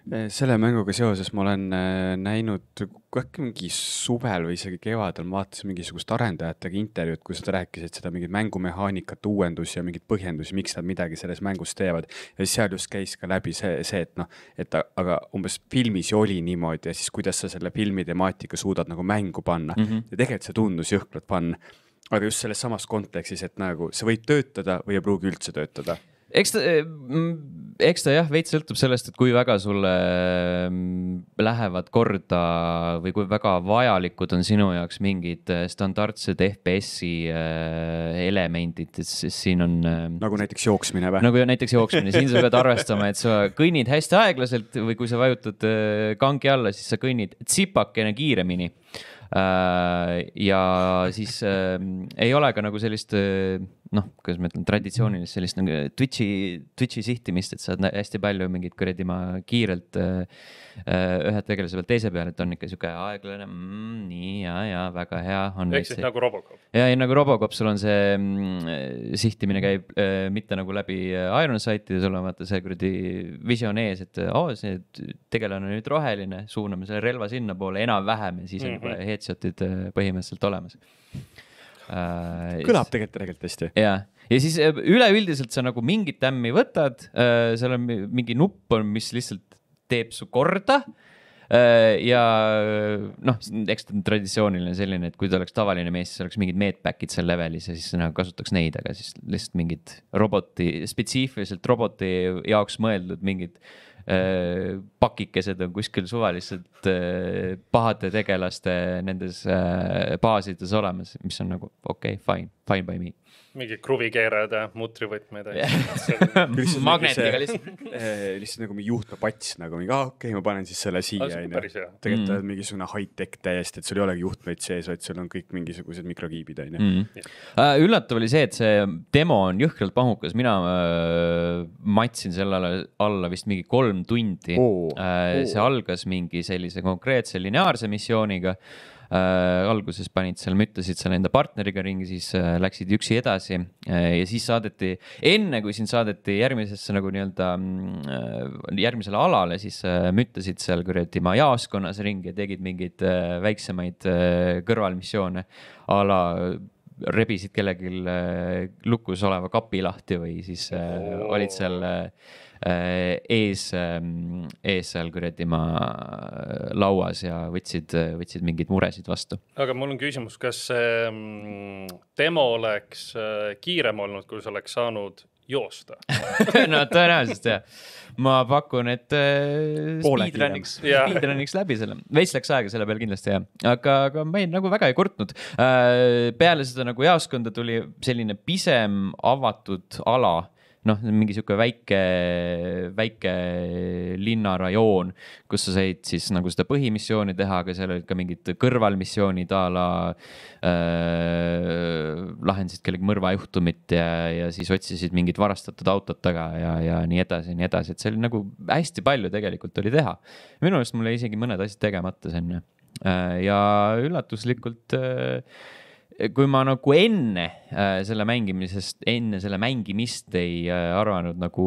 C: Eh, selle mänguga seoses ma olen eh, näinud äkki mingi suvel või isegi kevadel, ma vaatasin mingisugust arendajatega intervjuud, kus nad rääkisid seda mingeid mängumehaanikat, uuendusi ja mingeid põhjendusi, miks nad midagi selles mängus teevad. ja siis seal just käis ka läbi see, see, et noh, et aga umbes filmis ju oli niimoodi ja siis kuidas sa selle filmi temaatika suudad nagu mängu panna mm. -hmm. ja tegelikult see tundus jõhkralt fun. aga just selles samas kontekstis, et nagu see võib töötada või ei pruugi üldse töötada
A: eks ta, eh, mm,
C: eks ta jah, veits sõltub sellest, et kui väga sulle mm,
A: lähevad korda või kui väga vajalikud on sinu jaoks mingid eh, standardsed FPS-i eh, elemendid, et siis siin on. nagu näiteks jooksmine või? nagu näiteks jooksmine, siin sa pead arvestama, et sa kõnnid hästi aeglaselt või kui sa vajutad kangi alla, siis sa kõnnid tsipakene kiiremini. Äh, ja siis ei ole ka nagu sellist noh, kuidas ma ütlen, traditsioonilist mhm. sellist nagu Twitch'i, Twitch'i sihtimist, et saad hästi palju mingit kuradi ma kiirelt äh, äh, ühe tegelase pealt teise peale, et on ikka sihuke aeglane mm,, nii ja, ja väga hea. ehk siis nagu Robocop. ja, ja nagu Robocop, sul on see mm, sihtimine käib äh, mitte nagu läbi äh, Ironsighti, sul on vaata see kuradi visioon ees, et äh, oo oh,, see tegelane on nüüd roheline, suuname selle relva sinnapoole enam-vähem ja siis mm -hmm. on juba mhm. headshot'id põhimõtteliselt olemas Äh, kõlab tegelikult tegelikult hästi. ja, ja siis äh, üleüldiselt sa nagu mingit ämmi võtad, äh, seal on mingi nupp on, mis lihtsalt teeb su korda ja noh, eks ta on traditsiooniline selline, et kui ta oleks tavaline mees, siis oleks mingid medpack'id seal levelis ja siis nagu kasutaks neid, aga siis lihtsalt mingid roboti, spetsiifiliselt roboti jaoks mõeldud mingid äh, Äh, pakikesed on kuskil suvaliselt äh, pahade tegelaste nendes äh, baasides olemas, mis
C: on nagu okei okay,, fine, fine by me
B: mingi kruvikeerajad ja mutrivõtmed yeah. magnetiga lihtsalt äh,
C: lihtsalt nagu juhtmepats nagu mingi, aa ah, okei okay,, ma panen siis selle siia onju. tegelikult mm. mingisugune high-tech täiesti, et sul ei olegi juhtmeid sees, vaid sul on kõik mingisugused mikrokiibid onju mm.
A: -hmm.. üllatav oli see, et see demo on jõhkralt pahukas, mina äh, matsin sellele alla vist mingi kolm tundi oh.. Äh, see algas mingi sellise konkreetse lineaarse missiooniga äh,. alguses panid seal, müttasid seal enda partneriga ringi, siis äh, läksid üksi edasi äh, ja siis saadeti, enne kui sind saadeti järgmisesse nagu nii-öelda mm, äh, järgmisele alale, siis äh, müttasid seal kuradi oma jaoskonnas ringi ja tegid mingeid äh, väiksemaid äh, kõrvalmissioone a la rebisid kellelgi äh, lukus oleva kapi lahti või siis äh, olid seal äh, Äh, ees, ähm, ees seal kuradi ma äh, lauas ja võtsid, äh, võtsid mingeid muresid vastu.
B: aga mul on küsimus, kas see ähm, demo oleks kiirem olnud, kui sa oleks saanud joosta no tõenäoliselt
A: jah, ma pakun, et äh, speedrun'iks, speedrun'iks läbi selle, veits läks aega selle peale kindlasti jah, aga, aga ma ei nagu väga ei kurtnud äh,. peale seda nagu jaoskonda tuli selline pisem avatud ala noh, mingi sihuke väike, väike linnarajoon, kus sa said siis nagu seda põhimissiooni teha, aga seal olid ka mingid kõrvalmissioonid a la äh,. lahendasid kellegi mõrvajuhtumit ja, ja siis otsisid mingit varastatud autot taga ja, ja nii edasi ja nii edasi, et see oli nagu hästi palju tegelikult oli teha. minu meelest mul jäi isegi mõned asjad tegemata sinna äh, ja üllatuslikult äh, kui ma nagu enne äh, selle mängimisest, enne selle mängimist ei äh, arvanud nagu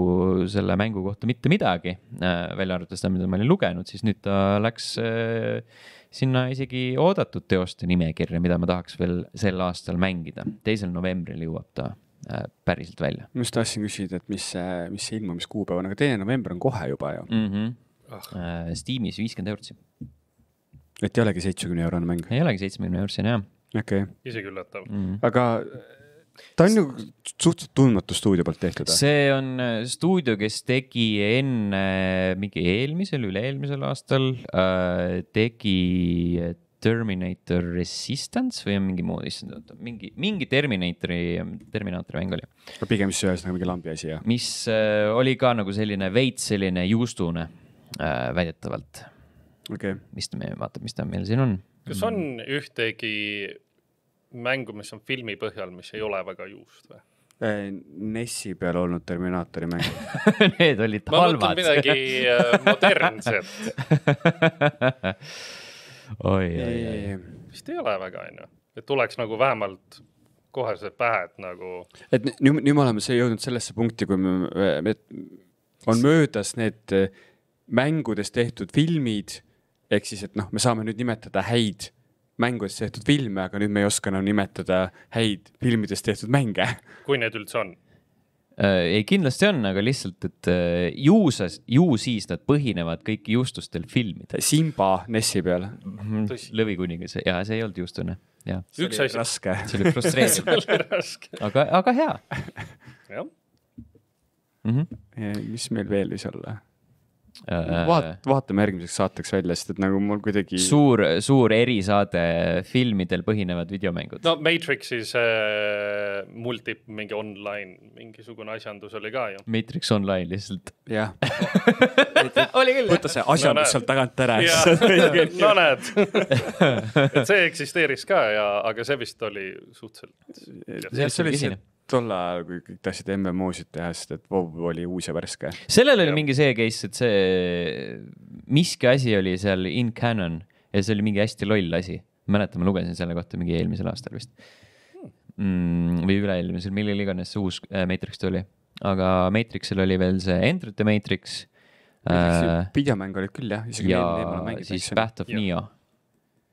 A: selle mängu kohta mitte midagi, äh, välja arvatud seda, mida ma olin lugenud, siis nüüd ta läks sinna isegi oodatud teoste nimekirja, mida ma tahaks veel sel aastal mängida. teisel novembril jõuab ta päriselt välja.
C: ma just tahtsin küsida, et mis, mis see ilmumiskuupäev on, aga teine november on kohe juba ju mm. -hmm. Ah. Steamis viiskümmend eurtsi. et ei olegi seitsmekümne eurone mäng? ei olegi seitsmekümne eurtsine jah okay..
A: isegi üllatav mm. -hmm.
C: aga äh, ta on ju suhteliselt tundmatu stuudio poolt tehtud. see
A: on äh, stuudio, kes tegi enne äh, mingi eelmisel, üle-eelmisel aastal äh, tegi Terminator Resistance või on mingi muu, issand, oota, mingi, mingi Terminatori, Terminaatori mäng oli. no pigem siis ühesõnaga mingi lambi asi, jah. mis äh, oli ka nagu selline veits selline juustune äh, väidetavalt.
C: okei okay.. mis ta meil, vaata, mis ta meil siin on
B: kas mm. on mm. ühtegi mängu, mis on filmi põhjal, mis ei ole väga juust või?
C: Äh, Nessi peal olnud Terminaatori mängud Need olid halvad. ma mõtlen midagi äh, modernset. oi, oi, oi.
B: vist ei ole väga, onju, et tuleks nagu vähemalt koheselt pähe, et nagu.
C: et nüüd, nüüd me oleme see jõudnud sellesse punkti, kui me, me, on möödas need äh, mängudes tehtud filmid ehk siis, et noh, me saame nüüd nimetada häid mängudes tehtud filme, aga nüüd me ei oska enam nimetada häid filmides tehtud mänge.
B: kui need üldse on
C: äh,? ei, kindlasti on,
A: aga lihtsalt, et äh, ju sa, ju siis nad põhinevad kõik juustustel filmidel. Simba Nessi peal mm. -hmm. lõvikuningas ja see ei olnud juustune, jah. üks asi. raske. see
C: oli
D: frustreeriv. aga,
C: aga hea. jah. Mhm. mis meil veel võis olla?
D: Äh, vaat-,
C: vaatame järgmiseks saateks välja, sest
A: et nagu mul kuidagi. suur, suur erisaade filmidel põhinevad videomängud.
B: no Matrixis äh, multi mingi online mingisugune asjandus oli ka ju.
A: Matrix Online lihtsalt. jah.
B: oli küll. võta see asjandus no, sealt tagant ära. no näed et see eksisteeris ka ja, aga see vist oli suhteliselt. see oli lihtsalt
C: tol ajal, kui kõik tahtsid MMO-sid teha, sest et WoW oli uus ja värske.
A: sellel oli ja. mingi see case, et see miski asi oli seal in canon ja see oli mingi hästi loll asi. mäletan, ma lugesin selle kohta mingi eelmisel aastal vist mm,. või üle-eelmisel, millal iganes see uus äh, Matrix tuli. aga Matrixil oli veel see Enter the Matrix. Äh,
C: videomäng oli küll jah, isegi ja siis
A: Path of ja. Neo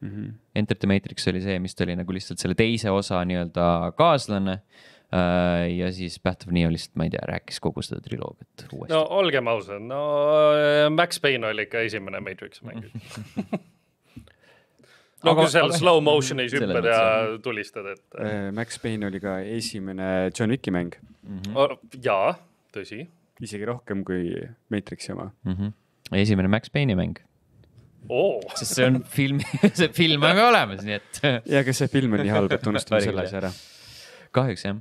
A: mm. -hmm. Enter the Matrix oli see, mis ta oli nagu lihtsalt selle teise osa nii-öelda kaaslane mm Äh, ja siis Path of Neo lihtsalt, ma ei tea, rääkis kogu seda triloogiat uuesti. no
B: olgem ausad, no äh, Max Payne oli ikka esimene Matrix mäng no aga, kui seal aga, slow motion'is hüppad ja tulistad, et.
C: Äh, Max Payne oli ka esimene John Wicki mäng
B: mm. -hmm. jaa, tõsi. isegi rohkem
C: kui Matrixi oma mm. -hmm. esimene Max Payne'i mäng
A: oh.. sest see on film see film on ka olemas, nii et. ja, aga see film on nii halb, et unustame selle asja ära kahjuks jah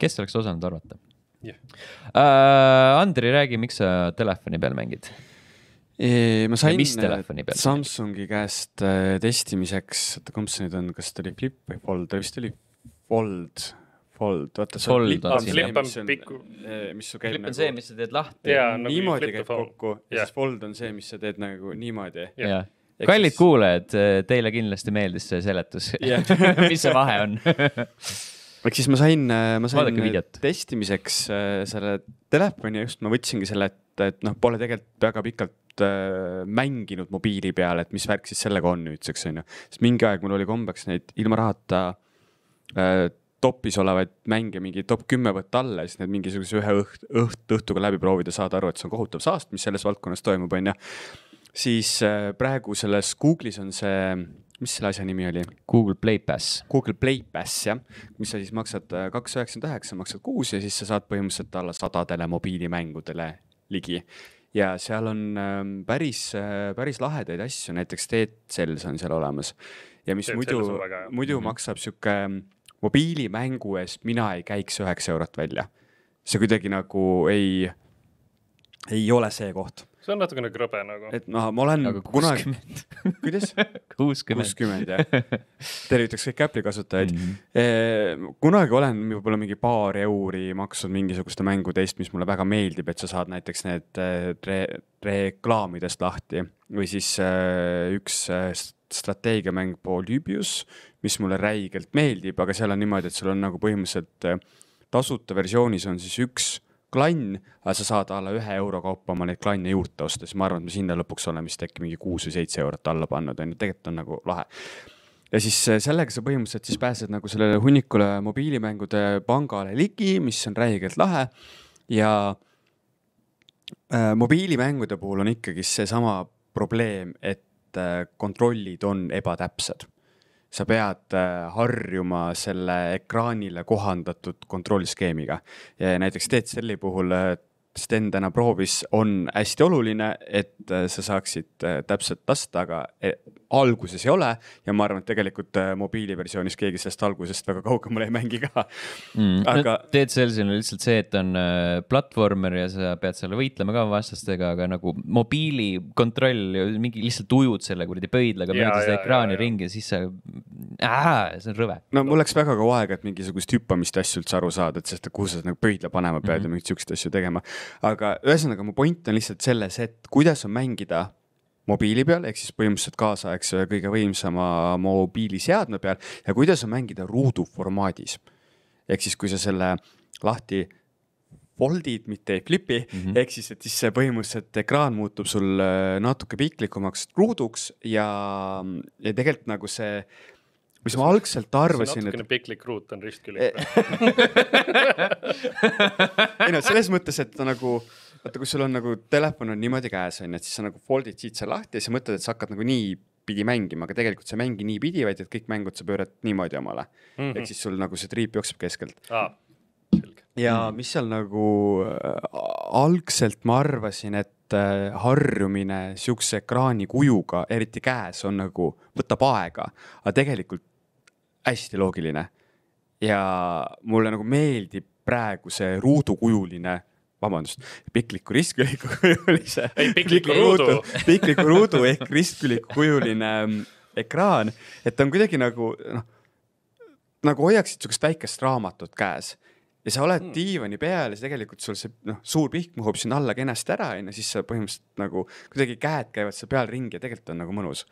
A: kes oleks osanud arvata yeah.? Uh, äh, Andri, räägi, miks sa telefoni peal mängid?
C: ma sain äh, Samsungi käest äh, testimiseks, oota kumb see nüüd on, kas ta oli Flip või Fold, ta vist oli Fold Fold, vaata see Fold flip on see, mis on, mis sul käib flip nagu. Flip on see, mis sa teed lahti yeah,. Nagu niimoodi käib kokku ja yeah. siis Fold on see, mis sa teed nagu niimoodi yeah.. kallid
A: siis... kuulajad, teile kindlasti meeldis see seletus yeah. mis see vahe on
C: ehk siis ma sain, äh, ma sain testimiseks äh, selle telefoni, just ma võtsingi selle, et, et noh, pole tegelikult väga pikalt äh, mänginud mobiili peal, et mis värk siis sellega on nüüdseks on ju. sest mingi aeg mul oli kombeks neid ilma rahata äh, topis olevaid mänge mingi top kümme võtta alla ja siis need mingisuguse ühe õht, õht, õhtuga läbi proovida, saada aru, et see on kohutav saast, mis selles valdkonnas toimub, on ju. siis äh, praegu selles Google'is on see mis selle asja nimi oli? Google Play Pass. Google Play Pass jah, mis sa siis maksad äh, kaks üheksakümmend üheksa, maksad kuus ja siis sa saad põhimõtteliselt alla sadadele mobiilimängudele ligi. ja seal on ähm, päris, äh, päris lahedaid asju, näiteks Dead-Cells on seal olemas ja mis Dead muidu, muidu mm -hmm. maksab sihuke ähm, mobiilimängu eest, mina ei käiks üheksa eurot välja. see kuidagi nagu ei, ei ole see koht
B: see on natukene krõbe nagu. et noh, ma olen aga kunagi,
C: kuidas? kuuskümmend. kuuskümmend jah. tervitaks kõiki Apple'i kasutajaid mm. -hmm. E, kunagi olen võib-olla mingi paar euri maksnud mingisuguste mängude eest, mis mulle väga meeldib, et sa saad näiteks need äh, re reklaamidest lahti või siis äh, üks äh, strateegiamäng Polybius, mis mulle räigelt meeldib, aga seal on niimoodi, et sul on nagu põhimõtteliselt äh, tasuta versioonis on siis üks klann, aga sa saad alla ühe euro kaupa oma neid klanne juurde osta, siis ma arvan, et me sinna lõpuks oleme vist äkki mingi kuus või seitse eurot alla pannud, on ju, tegelikult on nagu lahe ja siis äh, sellega sa põhimõtteliselt siis pääsed nagu sellele hunnikule mobiilimängude pangale ligi, mis on räigelt lahe ja äh, mobiilimängude puhul on ikkagi seesama probleem, et äh, kontrollid on ebatäpsed sa pead äh, harjuma selle ekraanile kohandatud kontrollskeemiga. näiteks DCL-i puhul äh, Sten täna proovis, on hästi oluline, et äh, sa saaksid täpselt lasta, aga e, alguses ei ole ja ma arvan, et tegelikult äh, mobiiliversioonis keegi sellest algusest väga kaugemale ei mängi ka
D: mm.. aga
C: no,. Dead Cellsil on lihtsalt see, et on äh, platvormer ja
A: sa pead seal võitlema ka vastastega, aga nagu mobiilikontroll, mingi lihtsalt ujud selle kuradi pöidlaga mööda seda ekraani ja, ja. ringi ja siis sa äh,, see on rõve.
C: no mul läks väga kaua aega, et mingisugust hüppamist asju üldse aru saada, et sest kuhu sa nagu pöidla panema pead mm -hmm. ja mhm. mingeid siukseid asju tegema. aga ühesõnaga, mu point on lihtsalt selles, et kuidas on mängida mobiili peal, ehk siis põhimõtteliselt kaasaegse kõige võimsama mobiiliseadme peal ja kuidas on mängida ruudu formaadis. ehk siis, kui sa selle lahti foldid, mitte ei flipi mm -hmm., ehk siis, et siis see põhimõtteliselt ekraan muutub sul äh, natuke piiklikumaks ruuduks ja, ja tegelikult nagu see mis ma algselt arvasin. natukene et...
B: piklik ruut on ristküljel
C: ei no selles mõttes, et ta nagu äh, vaata, kui sul on nagu telefon on niimoodi käes onju, et siis sa nagu fold'id siit see lahti ja siis mõtled, et sa hakkad nagu niipidi mängima, aga tegelikult sa ei mängi niipidi, vaid et kõik mängud sa pöörad niimoodi omale mm -hmm.. ehk mhm. siis sul nagu see triip jookseb keskelt ah,. ja mis seal nagu äh, algselt ma arvasin, et äh, harjumine siukse ekraani kujuga, eriti käes, on nagu, võtab aega, aga tegelikult hästi loogiline. ja mulle nagu meeldib praegu see ruudukujuline vabandust, pikliku ristküliku kujuline. ei, pikliku ruudu. pikliku ruudu ehk ristküliku kujuline ähm, ekraan, et ta on kuidagi nagu noh, nagu hoiaksid sihukest väikest raamatut käes ja sa oled mm. diivani peal ja tegelikult sul see noh, suur pihk mahub sinna alla kenasti ära onju, siis sa põhimõtteliselt nagu kuidagi käed käivad seal peal ringi ja tegelikult on nagu mõnus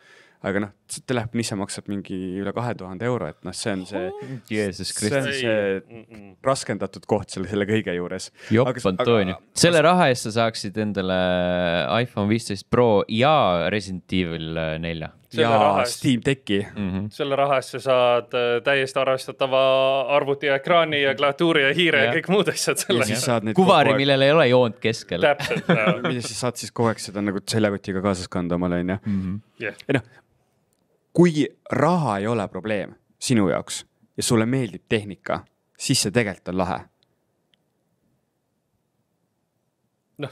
C: aga noh, ta läheb niisama, maksab mingi üle kahe tuhande euro, et noh, see on see oh,, see on see mm, mm. raskendatud koht selle, selle kõige juures. jopp Antonio, selle
A: raha eest sa saaksid endale iPhone viisteist Pro ja Resident Evil äh, nelja. ja Steam Decki mm. -hmm.
B: selle raha eest sa saad äh, täiesti arvestatava arvuti ja ekraani ja klaviatuuri ja hiire ja, ja kõik muud asjad selle.
A: kuvari, millel ei
C: ole joont
B: keskel. täpselt ja
C: siis saad siis kogu aeg seda nagu seljakotiga kaasas kanda omale onju. Mhm. ja noh, kui raha ei ole probleem sinu jaoks ja sulle meeldib tehnika, siis see tegelikult on lahe.
B: noh,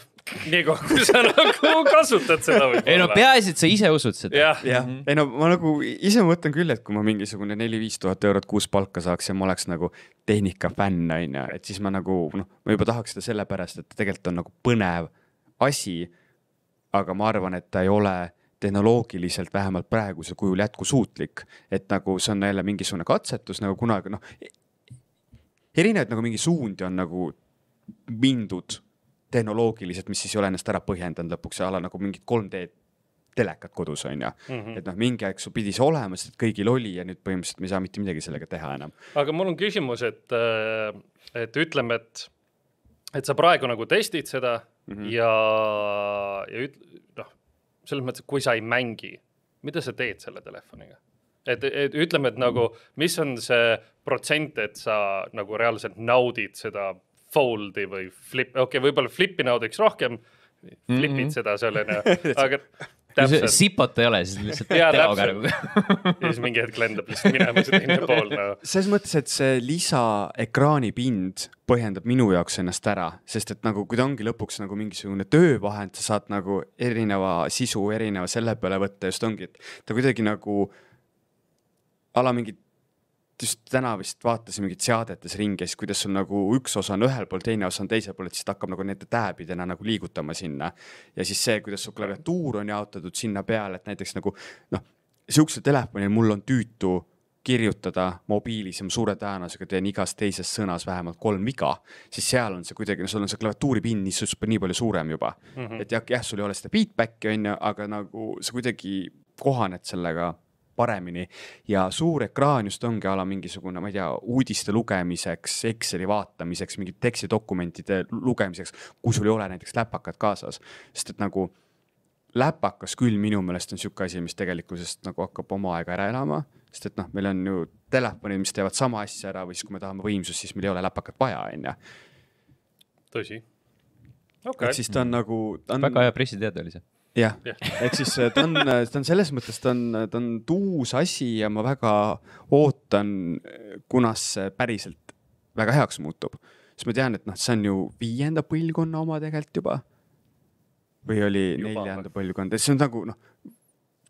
B: niikaua kui sa nagu kasutad seda võib-olla. ei no peaasi, et
C: sa ise usud seda. jah ja. mm, -hmm. ei no ma nagu ise mõtlen küll, et kui ma mingisugune neli-viis tuhat eurot kuus palka saaks ja ma oleks nagu tehnikafänn, on ju, et siis ma nagu noh, ma juba tahaks seda sellepärast, et tegelikult on nagu põnev asi. aga ma arvan, et ta ei ole tehnoloogiliselt vähemalt praegusel kujul jätkusuutlik. et nagu see on jälle mingisugune katsetus nagu kunagi noh, erinevaid nagu mingi suundi on nagu mindud tehnoloogiliselt, mis siis ei ole ennast ära põhjendanud lõpuks, a la nagu mingid 3D telekat kodus on ju mm, -hmm. et noh, mingi aeg sul pidi see olema, sest kõigil oli ja nüüd põhimõtteliselt me ei saa mitte midagi sellega teha enam.
B: aga mul on küsimus, et, äh, et ütleme, et, et sa praegu nagu testid seda mm -hmm. ja, ja üt-, selles mõttes, et kui sa ei mängi, mida sa teed selle telefoniga? et, et ütleme, et nagu, mis on see protsent, et sa nagu reaalselt naudid seda fold'i või flip, okei okay,, võib-olla flip'i naudiks rohkem, flip'id mm -hmm. seda seal onju, aga sipot ei ole, siis lihtsalt teoga nagu. ja siis mingi hetk lendab lihtsalt minema see teine pool nagu no..
C: selles mõttes, et see lisaekraani pind põhjendab minu jaoks ennast ära, sest et nagu kui ta ongi lõpuks nagu mingisugune töövahend, sa saad nagu erineva sisu, erineva selle peale võtta, just ongi, et ta kuidagi nagu a la mingit just täna vist vaatasin mingit seadetes ringi, siis kuidas sul nagu üks osa on ühel pool, teine osa on teisel pool, et siis ta hakkab nagu nende tääbidena nagu liigutama sinna. ja siis see, kuidas su klaviatuur on jaotatud sinna peale, et näiteks nagu noh, sihukesel telefonil mul on tüütu kirjutada mobiilis ja ma suure tõenäosusega teen igas teises sõnas vähemalt kolm viga, siis seal on see kuidagi, no sul on see klaviatuuripinn nii palju suurem juba mm. -hmm. et jah, jah, sul ei ole seda feedback'i on ju, aga nagu sa kuidagi kohaned sellega paremini ja suur ekraan just ongi a la mingisugune, ma ei tea, uudiste lugemiseks, Exceli vaatamiseks, mingite tekstidokumentide lugemiseks, kui sul ei ole näiteks läpakat kaasas, sest et nagu läpakas küll minu meelest on sihuke asi, mis tegelikkusest nagu hakkab oma aega ära elama, sest et noh, meil on ju telefonid, mis teevad sama asja ära või siis, kui me tahame võimsust, siis meil ei ole läpakat vaja, on ju.
B: tõsi okay.. et siis ta on nagu. On... väga hea
C: pressiteade oli see jah ja. ja., ehk siis äh, ta on, äh, ta on selles mõttes, ta on, äh, ta on uus asi ja ma väga ootan, kunas see päriselt väga heaks muutub. sest ma tean, et noh, see on ju viienda põlvkonna oma tegelikult juba. või oli juba, neljanda põlvkond, et see on nagu noh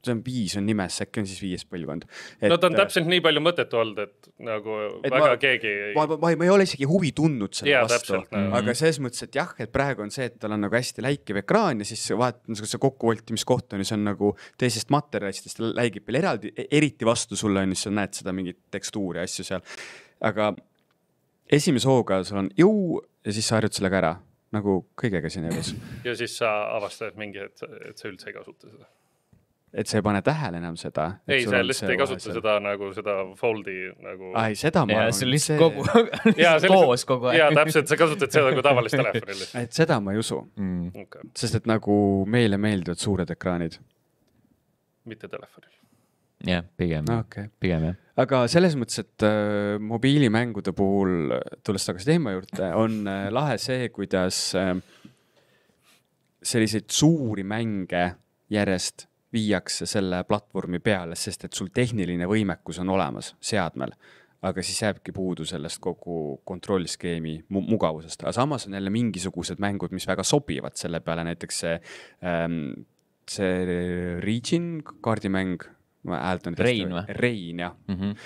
C: see on viis on nimes, äkki on siis viies põlvkond. no ta on täpselt
B: nii palju mõttetu olnud, et nagu et väga ma, keegi ei. ma, ma, ma,
C: ma ei ole isegi huvi tundnud selle ja, vastu, nagu. aga selles mõttes, et jah, et praegu on see, et tal on nagu hästi läikiv ekraan ja siis vahet, see kokkuvoltimiskoht on ju, see on nagu teisest materjalist, siis ta läigib veel eraldi, e-, eriti vastu sulle on ju, siis sa näed seda mingit tekstuuri asju seal. aga esimese hooga sul on jõu ja siis sa harjud sellega ära nagu kõigega siin elus.
B: ja siis sa avastad mingi, et, et sa üldse ei kasuta seda
C: et sa ei pane tähele enam seda. ei, sa lihtsalt ei kasuta seal...
B: seda nagu seda fold'i nagu. aa ei, seda ma ja, arvan. see on lihtsalt kogu aeg koos kogu aeg. jaa, täpselt, sa kasutad seda kui tavalist telefoni lihtsalt.
C: et seda ma ei usu mm.. Okay. sest et nagu meile meeldivad suured ekraanid.
B: mitte telefonil.
A: jah yeah,,
C: pigem ah, okay., pigem jah. aga selles mõttes, et äh, mobiilimängude puhul, tulles tagasi teema juurde, on äh, lahe see, kuidas äh, selliseid suuri mänge järjest viiakse selle platvormi peale, sest et sul tehniline võimekus on olemas seadmel. aga siis jääbki puudu sellest kogu kontrollskeemi mu mugavusest, aga samas on jälle mingisugused mängud, mis väga sobivad selle peale, näiteks see ähm,, see Region kaardimäng, ma hääldan. Rein või? Rein jah mm. -hmm.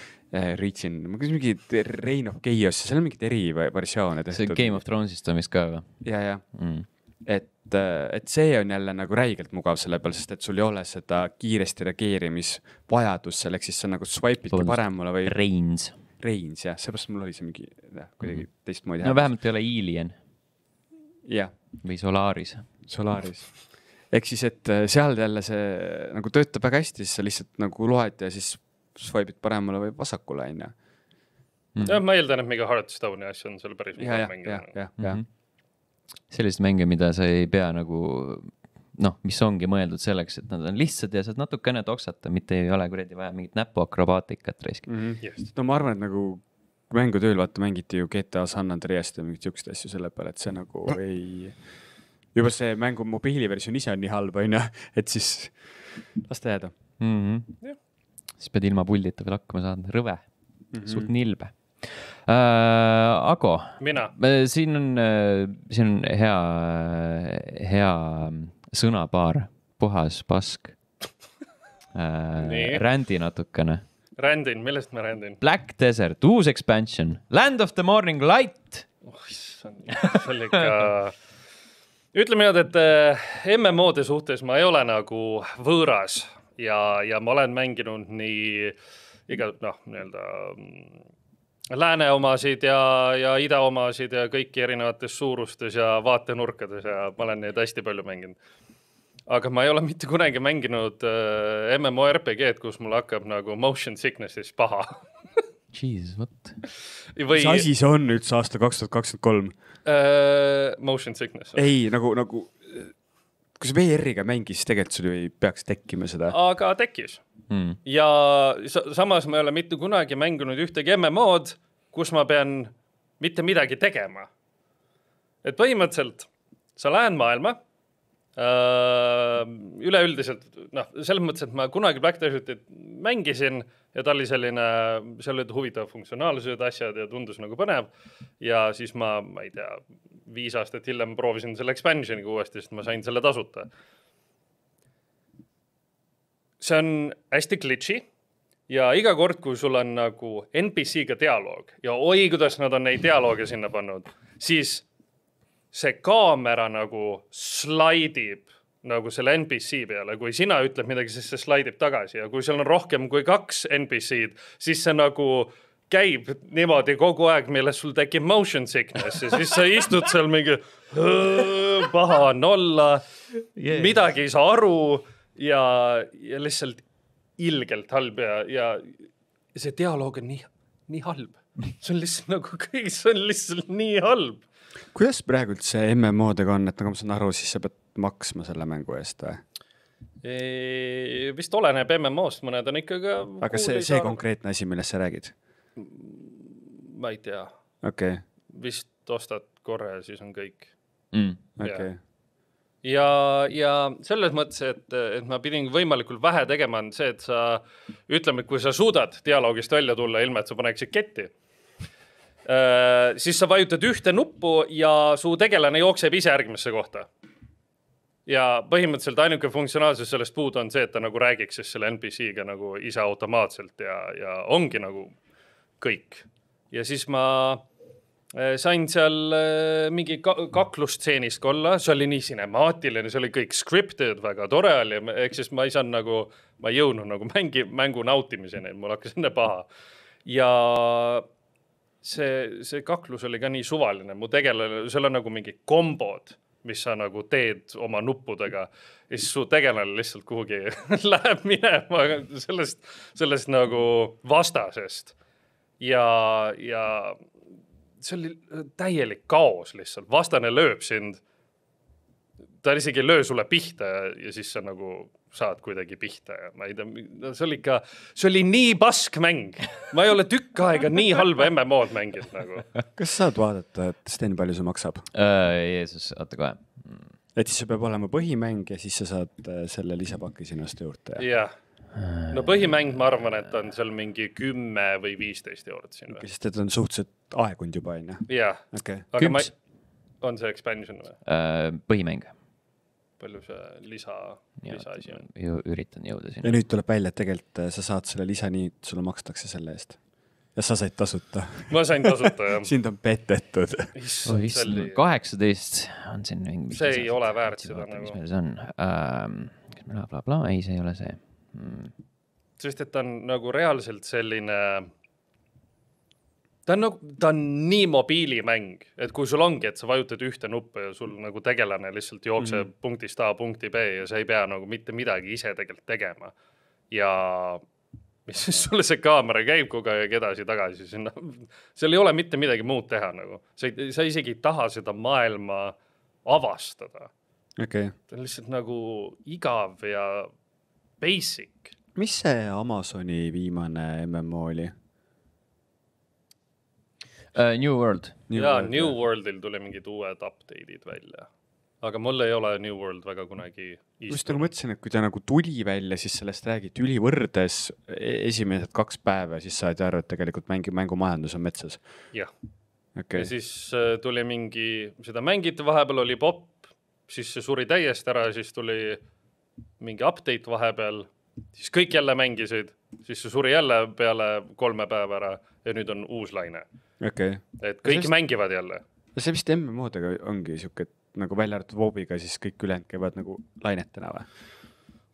C: Reachin, ma küsin mingit Rein of Chaos'i, seal on mingeid eriversioone tehtud. see Game of Thrones'ist on vist ka või? ja, ja mm et, äh, et see on jälle nagu räigelt mugav selle peal, sest et sul ei ole seda kiiresti reageerimisvajadust selleks, siis sa nagu swipe idki paremale või. Reins. Reins jah, seepärast mul oli see mingi kuidagi mm -hmm. teistmoodi. no vähemalt ei ole Alien. jah. või Solaris. Solaris ehk siis, et äh, seal jälle see nagu töötab väga hästi, siis sa lihtsalt nagu loed ja siis swipe'id paremale või vasakule, onju.
B: Mhm. jah, ma eeldan, et mingi Hearthstone'i asju on seal päris. ja, ja, ja,
D: ja, ja
A: selliseid mänge, mida sa ei pea nagu noh, mis ongi mõeldud selleks, et nad on lihtsad ja saad natukene toksata, mitte ei ole kuradi vaja mingit näpuakrobaatikat raiskida
C: mm. -hmm. Yes. no ma arvan, et nagu mängutööl vaata mängiti ju GTA San Andreast ja mingeid siukseid asju selle peale, et see nagu ei, juba see mängu mobiiliversioon ise on nii halb, onju, et siis las ta jääda
D: mm.
A: -hmm. Ja. siis pead ilma puldita veel hakkama saama, rõve mm, -hmm. suht nilbe äh,. Ago. mina. Äh, siin on, äh, siin on hea, äh, hea sõnapaar, puhas pask äh,. rändi natukene.
B: rändin, millest ma rändin?
A: Black Desert, uus expansion,
B: Land of the Morning Light. oh issand, see oli ikka ütleme niimoodi, et MMO-de suhtes ma ei ole nagu võõras ja, ja ma olen mänginud nii iga noh, nii-öelda mm, lääne omasid ja, ja ida omasid ja kõiki erinevates suurustes ja vaatenurkades ja ma olen neid hästi palju mänginud. aga ma ei ole mitte kunagi mänginud äh, MMORPG-d, kus mul hakkab nagu motion sickness'is paha
C: Jeez, vot. mis asi see on üldse aastal kaks tuhat kakskümmend kolm?
B: Äh, motion sickness. ei,
C: nagu, nagu kui sa VR-iga mängid, siis tegelikult sul ju ei peaks tekkima seda.
B: aga tekkis hmm. ja samas ma ei ole mitte kunagi mänginud ühtegi MMO-d, kus ma pean mitte midagi tegema. et põhimõtteliselt sa lähed maailma äh, üleüldiselt noh, selles mõttes, et ma kunagi Black Desertit mängisin ja ta oli selline, seal olid huvitavad funktsionaalsused, asjad ja tundus nagu põnev. ja siis ma, ma ei tea, viis aastat hiljem proovisin selle expansion'iga uuesti, sest ma sain selle tasuta. see on hästi glitch'i ja iga kord, kui sul on nagu NPC-ga dialoog ja oi, kuidas nad on neid dialoogi sinna pannud, siis see kaamera nagu slaidib nagu selle NPC peale, kui sina ütled midagi, siis see slaidib tagasi ja kui seal on rohkem kui kaks NPC-d, siis see nagu äh, käib niimoodi kogu aeg, millest sul tekib motion sickness ja siis sa istud seal mingi paha on olla yeah., midagi ei saa aru ja, ja lihtsalt ilgelt halb ja, ja see dialoog on nii, nii halb. see on lihtsalt nagu kõik, see on lihtsalt nii halb.
C: kuidas praegult see MMO-dega on, et nagu ma saan aru, siis sa pead maksma selle mängu eest või?
B: vist oleneb MMO-st, mõned on ikka ka. aga see, see
C: konkreetne asi, millest sa räägid?
B: ma ei tea okay.. vist ostad korra ja siis on kõik mm,. Okay. ja, ja selles mõttes, et, et ma pidin võimalikult vähe tegema, on see, et sa ütleme, kui sa suudad dialoogist välja tulla, ilma et sa paneksid ketti. Äh, siis sa vajutad ühte nuppu ja su tegelane jookseb ise järgmisse kohta ja põhimõtteliselt ainuke funktsionaalsus sellest puudu on see, et ta nagu räägiks siis selle NPC-ga nagu ise automaatselt ja, ja ongi nagu kõik. ja siis ma eh, sain seal eh, mingi kaklustseenist ka olla, see oli nii sinemaatiline, see oli kõik scripted, väga tore oli, ehk siis ma ei saanud nagu, ma ei jõudnud nagu mängi, mängu nautimiseni, mul hakkas enne paha. ja see, see kaklus oli ka nii suvaline, mu tegelane, seal on nagu mingid kombod, mis sa nagu teed oma nuppudega ja siis su tegelane lihtsalt kuhugi läheb minema sellest, sellest nagu vastasest ja, ja see oli äh, täielik kaos lihtsalt, vastane lööb sind. ta isegi ei löö sulle pihta ja, ja siis sa nagu saad kuidagi pihta ja ma ei tea, no see oli ikka, see oli nii pask mäng. ma ei ole tükk aega nii halba MMO-d mänginud nagu.
C: kas saad vaadata, et Sten, palju see maksab uh,? Jeesus, oota kohe. et siis see peab olema põhimäng ja siis sa saad äh, selle lisapaki sinna osta juurde.
B: jah yeah no põhimäng, ma arvan, et on seal mingi kümme või viisteist eurot siin okay,.
C: sest et on suhteliselt aegunud juba on ju?
A: jah. aga ma,
B: on see expansion või
C: uh,? põhimäng.
B: palju see lisa, lisaasi on? üritan jõuda sinna. ja nüüd
C: tuleb välja, et tegelikult äh, sa saad selle lisa nii, et sulle makstakse selle eest ja sa said tasuta. ma sain tasuta, jah sind on petetud. kaheksateist on siin mingi. see
B: ei
A: ole väärt seda nagu. mis meil see on um,? kas meil on blablabla, ei, see ei ole see mm..
B: sest et ta on nagu reaalselt selline, ta on nagu, ta on nii mobiilimäng, et kui sul ongi, et sa vajutad ühte nuppu ja sul nagu tegelane lihtsalt jookseb mm. punktist A punkti B ja sa ei pea nagu mitte midagi ise tegelikult tegema. ja mis siis sulle see kaamera käib kogu aeg edasi-tagasi sinna, nagu- seal ei ole mitte midagi muud teha nagu, sa ei, sa isegi ei taha seda maailma avastada okay.. ta on lihtsalt nagu igav ja Basic. mis
C: see Amazoni viimane MMO oli? Uh, New World. jaa, New
B: Worldil tuli mingid uued update'id välja aga mul ei ole New World väga kunagi. just
C: nagu mõtlesin, et kui ta nagu tuli välja, siis sellest räägiti ülivõrdes e-, esimesed kaks päeva, siis saadi aru, et tegelikult mängi, mängumajandus on metsas.
B: jah okay.. ja siis äh, tuli mingi, seda mängiti vahepeal oli popp, siis see suri täiesti ära ja siis tuli mingi update vahepeal, siis kõik jälle mängisid, siis see suri jälle peale kolme päeva ära ja nüüd on uus laine
C: okay.. et kõik vist,
B: mängivad jälle.
C: see vist MMO-dega ongi sihuke, et nagu välja arvatud Wobiga, siis kõik ülejäänud käivad nagu lainetena või?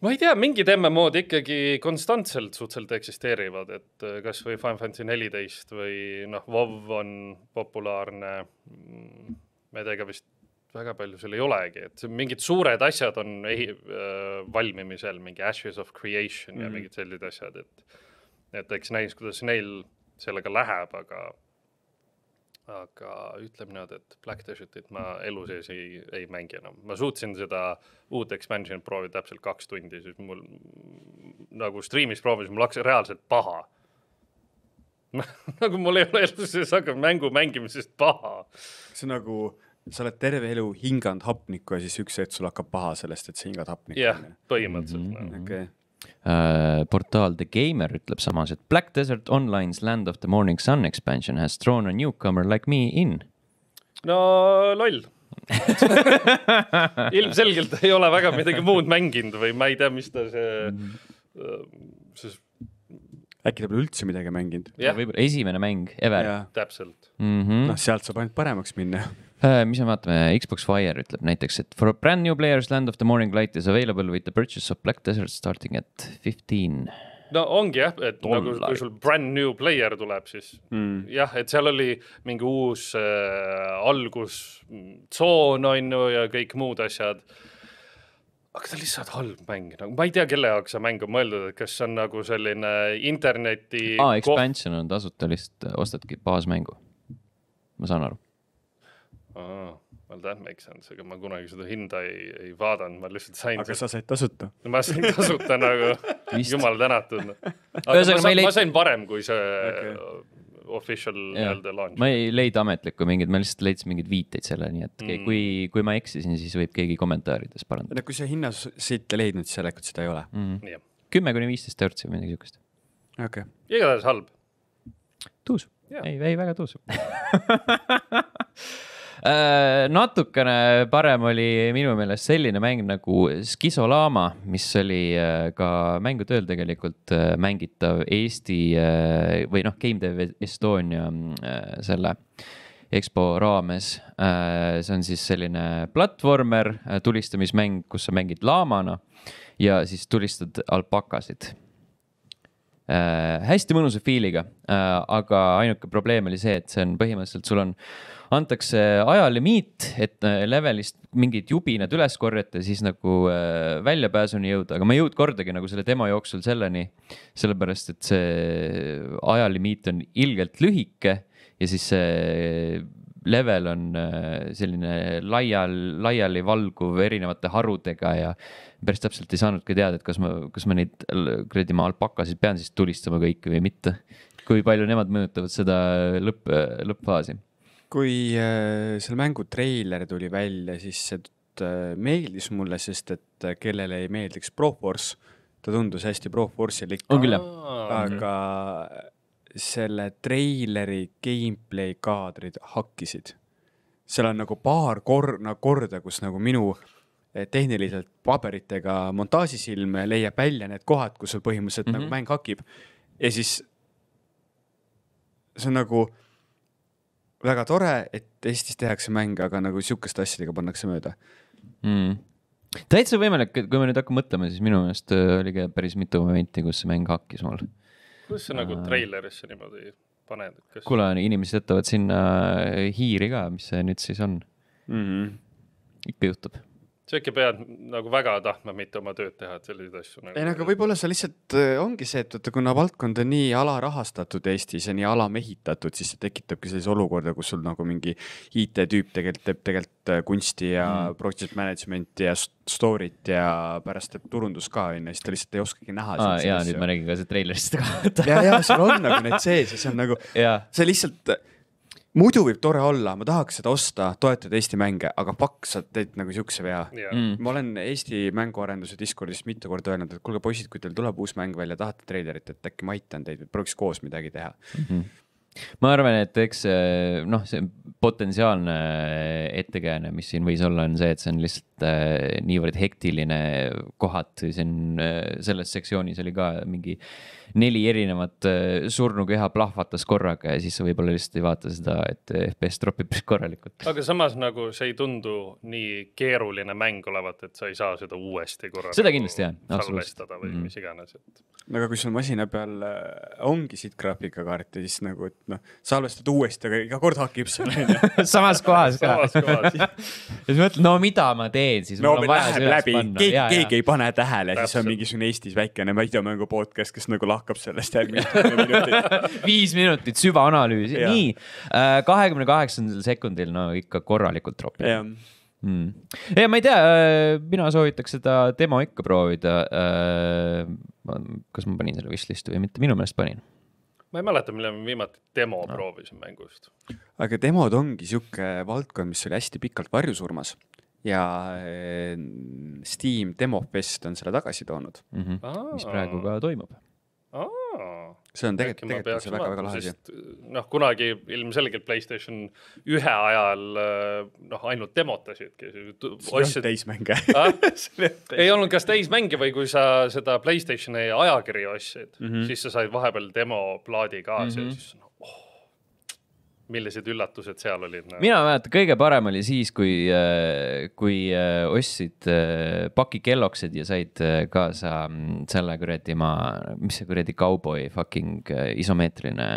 B: ma ei tea, mingid MMO-d ikkagi konstantselt suhteliselt eksisteerivad, et äh, kasvõi Final Fantasy neliteist või noh, WoW on populaarne. Mm, ma ei tea, ega vist väga palju seal ei olegi, et mingid suured asjad on ehi- äh,, valmimisel, mingi Ashes of Creation mm -hmm. ja mhm. mingid sellised asjad, et et eks näis, kuidas neil sellega läheb, aga aga ütleme niimoodi, et Black Desertit ma elu sees ei, ei mängi enam, ma suutsin seda uut expansion'it proovida täpselt kaks tundi, siis mul nagu striimis proovisin, mul hakkas reaalselt paha nagu mul ei ole elu sees hakanud mängu mängimisest paha.
C: see nagu sa oled terve elu hinganud hapnikku ja siis üks hetk sul hakkab paha sellest, et sa hingad hapnikku. jah yeah,, põhimõtteliselt mm. -hmm. Okay. Uh,
A: mhm. äh, portaal The Gamer ütleb samas, et Black Desert Online's Land of the Morning Sun expansion has thrown a newcomer like me in.
B: no loll ilmselgelt ei ole väga midagi muud mänginud või ma ei tea, mis ta see mhm. siis.
C: äkki ta pole üldse midagi mänginud yeah.? võib-olla esimene mäng ever. täpselt mm -hmm.. noh, sealt saab ainult paremaks minna
A: Äh, mis me vaatame, Xbox Wire ütleb näiteks, et for brand new players land of the morning light is available with the purchase of black desert starting at fifteen.
B: no ongi jah, et dollarit. nagu kui sul brand new player tuleb, siis mm. jah, et seal oli mingi uus äh, algustsoon on ju ja kõik muud asjad aga ta on lihtsalt halb mäng, nagu ma ei tea, kelle jaoks see mäng on mõeldud, et kas see on nagu selline interneti. aa,
A: expansion on tasuta, lihtsalt ostadki baasmängu. ma saan aru
B: ma tean, makes sense, aga ma kunagi seda hinda ei, ei vaadanud, ma lihtsalt sain. aga sa said tasuta. ma sain tasuta nagu, jumal tänatud. aga ma sain, leid... ma sain varem kui see okay. official nii-öelda launch. ma
A: ei leida ametlikku mingit, ma lihtsalt leidsin mingeid viiteid selle, nii et mm. kui, kui ma eksisin, siis võib keegi kommentaarides
C: parandada. no kui sa hinnas siit ei leidnud, siis järelikult seda ei ole mm.. kümme kuni viisteist eurtsi või midagi siukest. okei okay..
B: igatahes halb. tuus, ei, ei väga tuus
A: Äh, natukene parem oli minu meelest selline mäng nagu Skisolaama, mis oli äh, ka mängutööl tegelikult äh, mängitav Eesti või noh, Game Dev Estonia mm, selle EXPO raames. see on siis selline platvormer, tulistamismäng, kus sa mängid laamana ja siis tulistad alpakasid äh, hästi mõnusa feel'iga äh,, aga ainuke probleem oli see, et see on põhimõtteliselt, sul on, antakse ajalimiit, et äh, levelist mingid jubinad üles korjata, siis nagu äh, väljapääsuni jõuda, aga ma ei jõudnud kordagi nagu selle demo jooksul selleni, sellepärast et see ajalimiit on ilgelt lühike ja siis see äh, level on äh, selline laial, laialivalguv erinevate harudega ja päris täpselt ei saanudki teada, et kas ma, kas ma neid kuradi maa alpakasid pean siis tulistama kõiki või mitte. kui palju nemad mõjutavad seda lõpp, lõppfaasi?
C: kui äh, selle mängu treiler tuli välja, siis see äh, meeldis mulle, sest et äh, kellele ei meeldiks Pro Force, ta tundus hästi Pro Force'ilik. on küll jah. aga selle treileri gameplay kaadrid hakkisid seal on nagu paar kor-, nagu korda, kus nagu minu Eh, tehniliselt paberitega montaažisilme, leiab välja need kohad, kus sul põhimõtteliselt mm -hmm. nagu mhm. mäng hakib. ja siis see on nagu väga tore, et Eestis tehakse mänge, aga nagu sihukeste asjadega pannakse mööda
A: mm.. täitsa võimalik, et kui ma nüüd hakkan mõtlema, siis minu meelest äh, oligi päris mitu momenti, kus see mäng hakkis mul.
B: kuidas sa nagu äh. treilerisse niimoodi paned? Kas... kuule,
A: inimesed jätavad sinna hiiri ka, mis see nüüd siis on mm? -hmm. ikka juhtub
B: sa ikka pead nagu väga tahtma mitte oma tööd teha, et selliseid asju nagu.... ei no aga
C: võib-olla see lihtsalt äh, ongi see, et vaata, kuna valdkond on nii alarahastatud Eestis ja nii alamehitatud, siis see tekitabki sellise olukorda, kus sul nagu mingi IT-tüüp tegelikult teeb tegelikult äh, kunsti ja mm. project management'i ja story't ja pärast teeb turundus ka onju, siis ta lihtsalt ei oskagi näha. aa jaa, nüüd ma nägin ka seda treilerist ka ja, ja seal on nagu need sees ja see on nagu, see lihtsalt muidu võib tore olla, ma tahaks seda osta, toetada Eesti mänge, aga pakk, sa teed nagu siukse vea yeah.. Mm. ma olen Eesti mänguarenduse Discordis mitu korda öelnud, et kuulge poisid, kui teil tuleb uus mäng välja, tahate treilerit, et äkki ma aitan teid, et prooviks koos midagi teha mm. -hmm
A: ma arvan, et eks eh, noh, see potentsiaalne eh, ettekääne, mis siin võis olla, on see, et see on lihtsalt eh, niivõrd hektiline kohati siin selles sektsioonis oli ka mingi äh, neli erinevat äh, surnukeha plahvatas korraga ja siis sa võib-olla lihtsalt ei vaata seda, et FPS drop ib korralikult.
B: aga samas nagu see ei tundu nii keeruline mäng olevat, et sa ei saa seda uuesti korra. seda kindlasti jah, absoluutselt. või mm -hmm. mis iganes, et.
C: aga kui sul masina peal äh, ongi siit graafikakaarti, siis nagu, et noh, salvestad uuesti, aga iga kord hakib selle samas kohas ka. samas kohas ja siis mõtled, no mida ma teen siis. no meil läheb läbi, keegi, keegi ei pane tähele, siis on mingisugune Eestis väikene videomängu podcast, kes nagu lahkab lahkab sellest järgmine minutit viis minutit süvaanalüüsi, nii. Äh,
A: kahekümne kaheksandal sekundil, no ikka korralikult tropib mm.. ei, ma ei tea, äh, mina soovitaks seda demo ikka proovida. Äh, kas ma panin selle
C: wishlist'i või mitte, minu meelest panin
B: ma ei mäleta, millal me viimati demo no. proovisime mängust.
C: aga demod ongi sihuke valdkond, mis oli hästi pikalt varjusurmas ja Steam Demofest on selle tagasi toonud
D: mm. -hmm. mis
C: praegu ka toimub
B: see on tegelikult, tegelikult on see väga-väga lahe asi. Eh, noh, kunagi ilmselgelt Playstation ühe ajal eh, noh, ainult demotasidki. ostsid täismänge ah? ei olnud kas täismänge või kui sa seda Playstationi ajakirja ostsid mm, -hmm. siis sa said vahepeal demoplaadi ka mm -hmm. ja siis noh, millised üllatused seal olid no??
A: mina mäletan, kõige parem oli siis, kui, äh, kui äh, ostsid äh, paki kellokesed ja said kaasa mm, selle kuradi maa, mis see kuradi kauboi fucking isomeetriline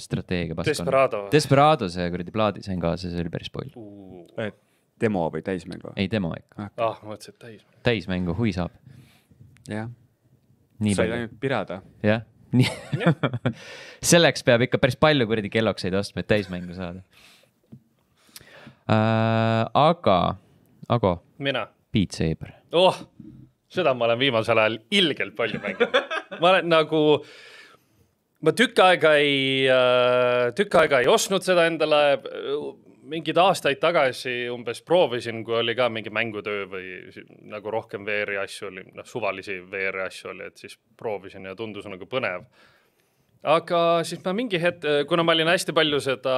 A: strateegia. Desperado. Desperado, see kuradi plaadi sain kaasa, see oli päris pull
C: uh..
A: demo või täismängu? ei, demo ikka. ah, ah ma mõtlesin, et täismängu. täismängu, huvi saab. jah. said ainult pirada. jah nii selleks peab ikka päris palju kuradi kellokseid ostma, et täismängu saada äh,. aga, Ago. mina. Beat Saber.
B: oh, seda ma olen viimasel ajal ilgelt palju mänginud. ma olen nagu, ma tükk aega ei äh,, tükk aega ei ostnud seda endale mingeid aastaid tagasi umbes proovisin, kui oli ka mingi mängutöö või nagu rohkem VR-i asju oli, noh suvalisi VR-i asju oli, et siis proovisin ja tundus nagu põnev. aga siis ma mingi hetk, kuna ma olin hästi palju seda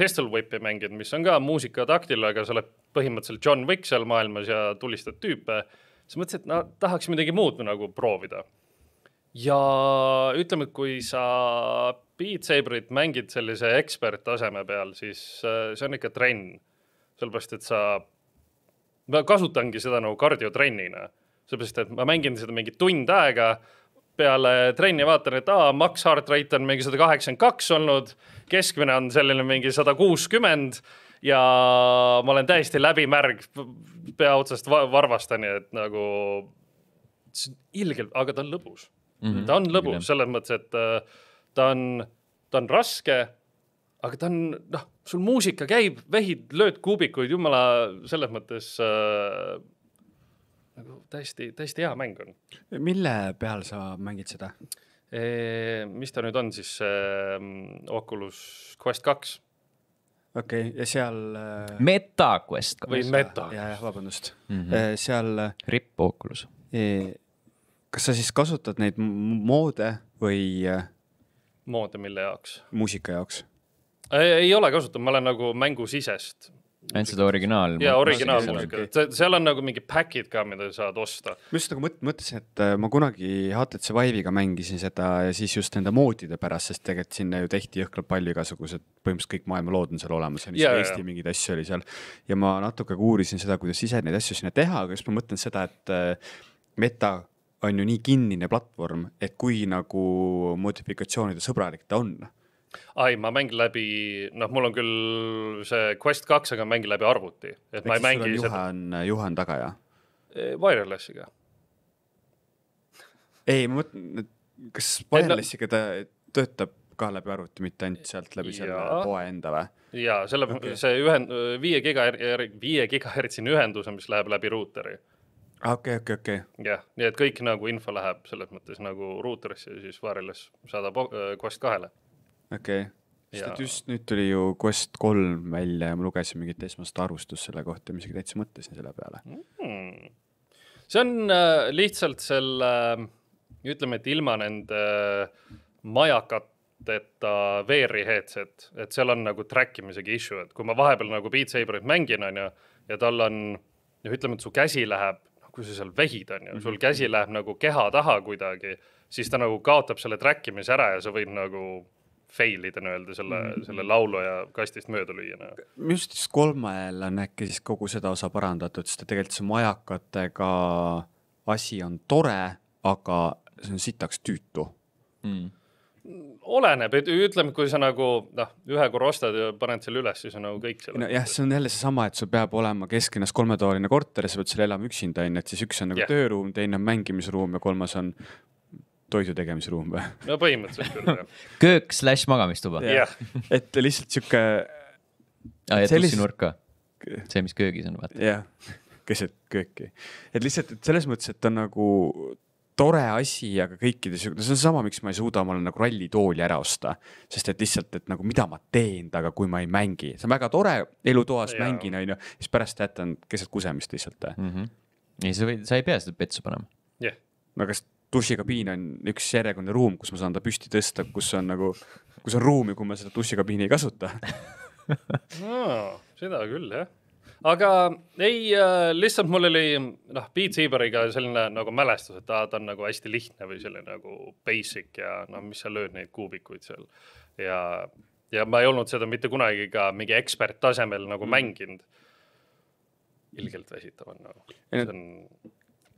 B: Pistol Whipi mänginud, mis on ka muusika taktil, aga sa oled põhimõtteliselt John Wick seal maailmas ja tulistad tüüpe, siis mõtlesin, et no tahaks midagi muud nagu proovida ja ütleme, kui sa Beat Saberit mängid sellise eksperttaseme peal, siis äh, see on ikka trenn. sellepärast, et sa, ma kasutangi seda nagu kardiotrennina. sellepärast, et ma mängin seda mingi tund aega peale trenni, vaatan, et aa, Max Hartrate on mingi sada kaheksakümmend kaks olnud, keskmine on selline mingi sada kuuskümmend ja ma olen täiesti läbimärg pea otsast varvastani, et nagu see on ilgelt, aga ta on lõbus mm. -hmm. ta on lõbus selles mõttes, et äh, ta on, ta on raske, aga ta on, noh, sul muusika käib, vehid, lööd kuubikuid, jumala selles mõttes äh, nagu täiesti, täiesti hea mäng on.
C: mille peal sa mängid seda?
B: mis ta nüüd on siis äh,, Oculus Quest kaks. okei okay,, ja
C: seal äh.... Meta Quest kaks. või Meta.
B: jah, jah, vabandust mm, -hmm. seal.
C: Äh, RIP Oculus e.... kas sa siis kasutad neid moode või äh,
B: moodi, mille jaoks?
C: muusika jaoks.
B: ei ole kasutanud, ma olen nagu mängu sisest.
C: ainult seda originaal. ja originaalmuusikat,
B: seal on nagu mingid back'id ka, mida saad osta.
C: ma just nagu mõt-, mõtlesin, et äh, ma kunagi HTC Vive'iga mängisin seda ja siis just nende moodide pärast, sest tegelikult sinna ju tehti jõhkralt palju igasugused, põhimõtteliselt kõik maailma lood on seal olemas, on isegi Eesti mingeid asju oli seal. ja ma natuke uurisin seda, kuidas ise neid asju sinna teha, aga siis ma mõtlen seda, et äh, meta on ju nii kinnine platvorm, et kui nagu modifikatsioonide sõbralik ta on
B: ai, ma mängin läbi, noh, mul on küll see Quest kaks, aga mängin läbi arvuti, et Eks ma ei mängi. Juhan
C: seda..., Juhan taga ja?
B: E, wirelessiga.
C: ei, ma mõtlen, et kas Wirelessiga ta töötab ka läbi arvuti, mitte ainult sealt läbi ja. selle poe enda või?
B: ja selle okay., see ühend, viie giga, viie gigahertsine ühenduse, mis läheb läbi ruuteri
C: Ah, okei, okei, okei.
B: jah, nii et kõik nagu info läheb selles mõttes nagu ruuterisse ja siis wireless saadab Quest kahele.
C: okei okay., sest ja... et just nüüd tuli ju Quest kolm välja ja ma lugesin mingit esmast arvustust selle kohta, ma isegi täitsa mõtlesin selle peale
B: mm.. see on äh, lihtsalt selle äh,, ütleme, et ilma nende äh, majakateta VR-i headset, et seal on nagu track imisega issue, et kui ma vahepeal nagu Beat Saberit mängin, on ju, ja tal on noh, ütleme, et su käsi läheb kui sa seal vehid, on ju, sul mhm. käsi läheb nagu keha taha kuidagi, siis ta nagu kaotab selle track imise ära ja sa võid nagu fail ida nii-öelda selle mm, -hmm. selle laulu ja kastist mööda lüüa no..
C: minu arust siis kolmel on äkki siis kogu seda osa parandatud, sest tegelikult see majakatega asi on tore, aga see on sitaks tüütu mm
B: oleneb, et ütleme, kui sa nagu noh, ühe korra ostad ja paned selle üles, siis on nagu kõik seal. nojah,
C: see on jälle seesama, et sul peab olema kesklinnas kolmetoaline korter ja sa pead seal elama üksinda onju, et siis üks on nagu yeah. tööruum, teine on mängimisruum ja kolmas on toidu tegemisruum või? no põhimõtteliselt küll jah. köök slaš magamistuba. jah, et lihtsalt sihuke. aa ja sellist... tussinurk ka, see, mis köögis on vaata. jah, keset kööki, et lihtsalt, et selles mõttes, et ta nagu tore asi, aga kõikide sihuke, see on sama, miks ma ei suuda omale nagu rallitooli ära osta. sest et lihtsalt, et nagu mida ma teen temaga, kui ma ei mängi, see on väga tore, elutoas ja. mängin, onju, siis pärast jätan keset kusemist lihtsalt mm. -hmm. ei, sa võid, sa ei pea seda petsu panema yeah.. no kas dušikabiin on üks järjekordne ruum, kus ma saan ta püsti tõsta, kus on nagu, kus on ruumi, kui ma seda dušikabiini ei kasuta
B: no, seda küll jah aga ei äh,, lihtsalt mul oli noh, Beat Saberiga selline nagu mälestus, et aa, ta on nagu hästi lihtne või selline nagu basic ja no mis sa lööd neid kuubikuid seal ja, ja ma ei olnud seda mitte kunagi ka mingi ekspert tasemel nagu mm. mänginud. ilgelt väsitav on nagu no., see on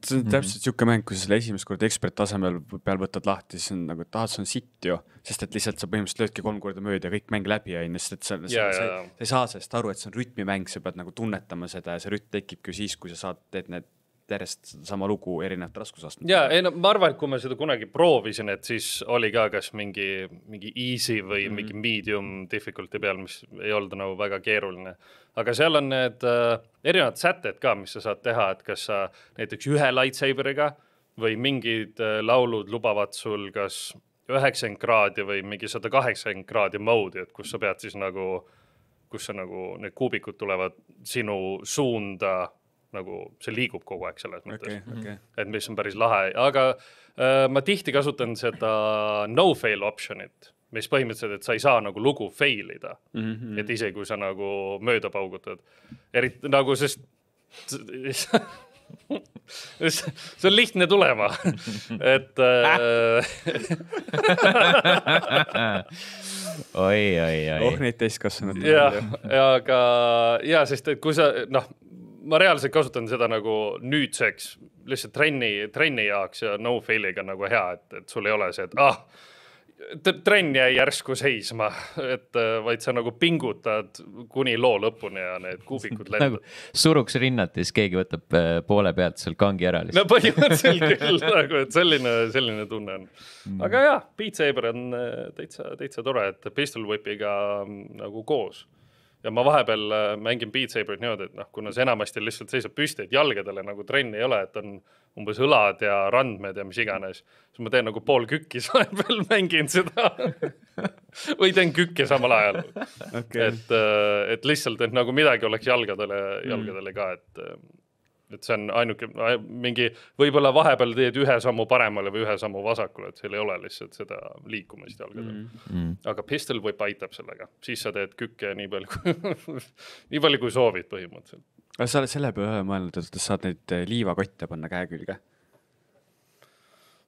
B: see on mhm. täpselt mm -hmm.
C: siuke mäng, kui sa selle esimest korda ekspert tasemel peal võtad lahti, siis on nagu, et ah, see on sitt ju. sest et lihtsalt sa põhimõtteliselt löödki kolm korda mööda ja kõik mäng läbi on ju, sest et sa, sa, sa, sa ei saa sellest aru, et see on rütmimäng, sa pead nagu tunnetama seda ja see rütm tekibki ju siis, kui sa saad, teed need järjest sama lugu erinevate raskusastmetega.
B: ja ei no ma arvan, et kui ma seda kunagi proovisin, et siis oli ka kas mingi, mingi easy või mm -hmm. mingi medium difficulty peal, mis ei olnud nagu väga keeruline. aga seal on need äh, erinevad sätted ka, mis sa saad teha, et kas sa näiteks ühe lightsaberiga või mingid äh, laulud lubavad sul kas üheksakümmend kraadi või mingi sada kaheksakümmend kraadi mode'i, et kus sa pead siis nagu kus sa nagu, need kuubikud tulevad sinu suunda nagu see liigub kogu aeg selles mõttes okay,. Okay. Mhm. et mis on päris lahe, aga äh, ma tihti kasutan seda no fail option'it, mis põhimõtteliselt, et sa ei saa nagu lugu fail ida mm. -hmm. et isegi kui sa nagu mööda paugutad, eriti nagu sest see on lihtne tulema, et äh, oi, oi, oi. oh neid täiskasvanud. jah, aga ja sest, et kui sa noh, ma reaalselt kasutan seda nagu nüüdseks lihtsalt trenni, trenni jaoks ja no fail'iga nagu hea, et, et sul ei ole see, et ah, trenn jäi järsku seisma, et vaid sa nagu pingutad kuni loo lõpuni ja need kuubikud nagu lendavad
A: nagu suruks rinnat ja siis keegi võtab äh, poole pealt seal kangi ära lihtsalt. no põhimõtteliselt
B: küll nagu, et selline, selline tunne on mm.. aga jaa, Beat Saber on äh, täitsa, täitsa tore, et Pistol Whipiga nagu koos ja ma vahepeal äh, mängin Beat Saberit niimoodi, et noh, kuna see enamasti lihtsalt seisab püsti, et jalgadele nagu trenni ei ole, et on umbes õlad ja randmed ja mis iganes, siis ma teen nagu pool kükki, siis vahepeal mängin seda või teen kükke samal ajal okay.. et, äh, et lihtsalt, et nagu midagi oleks jalgadele, jalgadele ka, et äh, et see on ainuke mingi, võib-olla vahepeal teed ühe sammu paremale või ühe sammu vasakule, et seal ei ole lihtsalt seda liikumist jalgadel mm. -hmm. aga pistol whip aitab sellega, siis sa teed kükke nii palju nii palju kui soovid põhimõtteliselt. aga
C: sa oled selle peale mõelnud, et sa saad neid eh, liivakotte panna käe külge?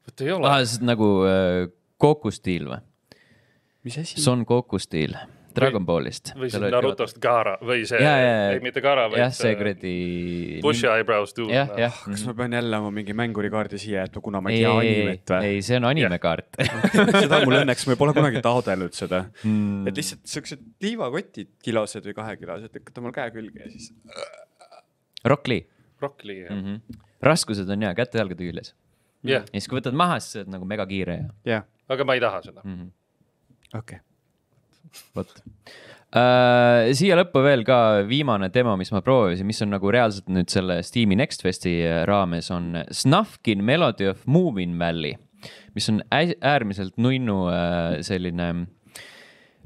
C: vot ei ole. aa, ah, see on nagu äh, kokustiil või? mis asi? see on
A: kokustiil
C: Dragon Ballist.
A: või siis Narutost
B: Gaara või see, ei mitte Gaara, vaid. jah, see kuradi. Bushi eyebrows dude. jah, noh. jah. kas
C: ma pean jälle oma mingi mängurikaardi siia jätma, kuna ma ei tea animet või? ei, see on animekaart. seda mul õnneks, me pole kunagi taotlenud seda.
D: Hmm.
A: et
C: lihtsalt siuksed liivakotid, kilosed või kahekilosed, lükkad omal käe külge ja siis.
A: Rock Lee. Rock Lee, jah. Mhm. raskused on ja käte-jalgade küljes. ja siis, kui võtad maha, siis sa oled nagu megakiire ja.
B: jah, aga ma ei taha seda. Mhm.
A: okei vot uh,. siia lõppu veel ka viimane demo, mis ma proovisin, mis on nagu reaalselt nüüd selle Steam'i Next Festi äh, raames on Snufkin Melody of Moving Valley, mis on äärmiselt nunnu uh, selline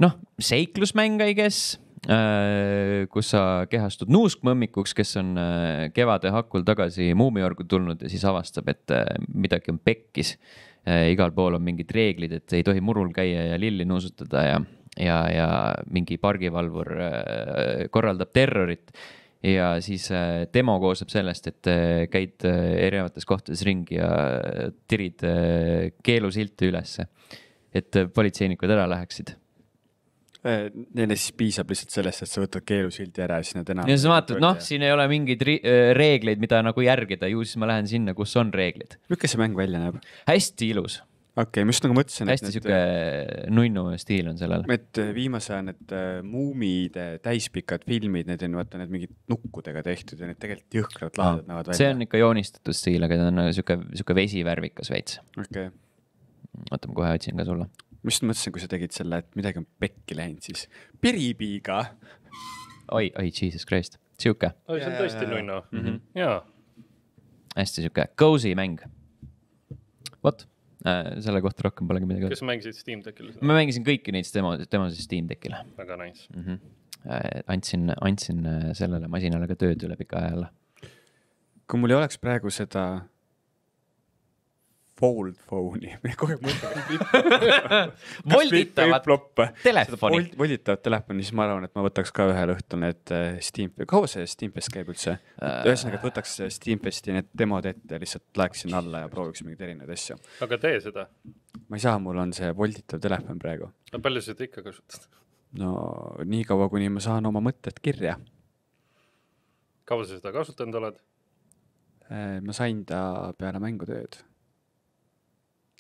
A: noh, seiklusmäng, I guess kus sa kehastud nuuskmõmmikuks, kes on kevade hakul tagasi muumiorgu tulnud ja siis avastab, et midagi on pekkis. igal pool on mingid reeglid, et ei tohi murul käia ja lilli nuusutada ja ja, ja mingi pargivalvur äh, korraldab terrorit ja siis äh, demo koosneb sellest, et äh, käid erinevates kohtades ringi ja tirid keelusilte ülesse, et politseinikud ära läheksid.
C: Neile siis piisab lihtsalt sellest, et sa võtad keelusildi ära ja siis nad enam. ja siis vaatad, noh, siin ei ole
A: mingeid reegleid, mida nagu järgida, ju siis ma lähen sinna, kus on reeglid. milline see mäng välja näeb? hästi ilus okei okay,, ma just nagu mõtlesin. hästi sihuke äh, nunnu stiil on sellel.
C: et äh, viimase aja need äh, muumide täispikad filmid, need on vaata need mingid nukkudega tehtud ja need tegelikult jõhkralt lahedad no, näevad välja. see on
A: ikka joonistatud stiil, aga ta on nagu sihuke, sihuke vesivärvikas veits.
C: okei okay.. oota, ma kohe otsin ka sulle. ma just mõtlesin, kui sa tegid selle, et midagi on pekki läinud, siis piripiiga. oi, oi, jesus christ, sihuke.
A: oi, see on
B: tõesti nunnu, mhm. jaa.
A: hästi sihuke cozy mäng. vot Äh, selle kohta rohkem polegi midagi öelda. kas sa mängisid Steam Deckil? ma mängisin kõiki neid demo, demosid Steam Deckil. väga nice mm. -hmm. andsin, andsin äh, sellele masinale ka tööd üle pika
C: aja alla. kui mul ei oleks praegu seda fold phone'i, kogu aeg
D: mõtlen. volditavat telefoni.
C: volditavat telefoni, siis ma arvan, et ma võtaks ka ühel õhtul need äh, Steam, kaua see Steampest käib üldse uh...? ühesõnaga, et võtaks äh, Steampesti need demod ette, lihtsalt läheksin alla ja prooviks mingeid erinevaid asju.
B: aga tee seda.
C: ma ei saa, mul on see volditav telefon praegu.
B: no palju sa seda ikka kasutad?
C: no nii kaua, kuni ma saan oma mõtted kirja.
B: kaua sa seda kasutanud oled?
C: ma sain ta peale mängutööd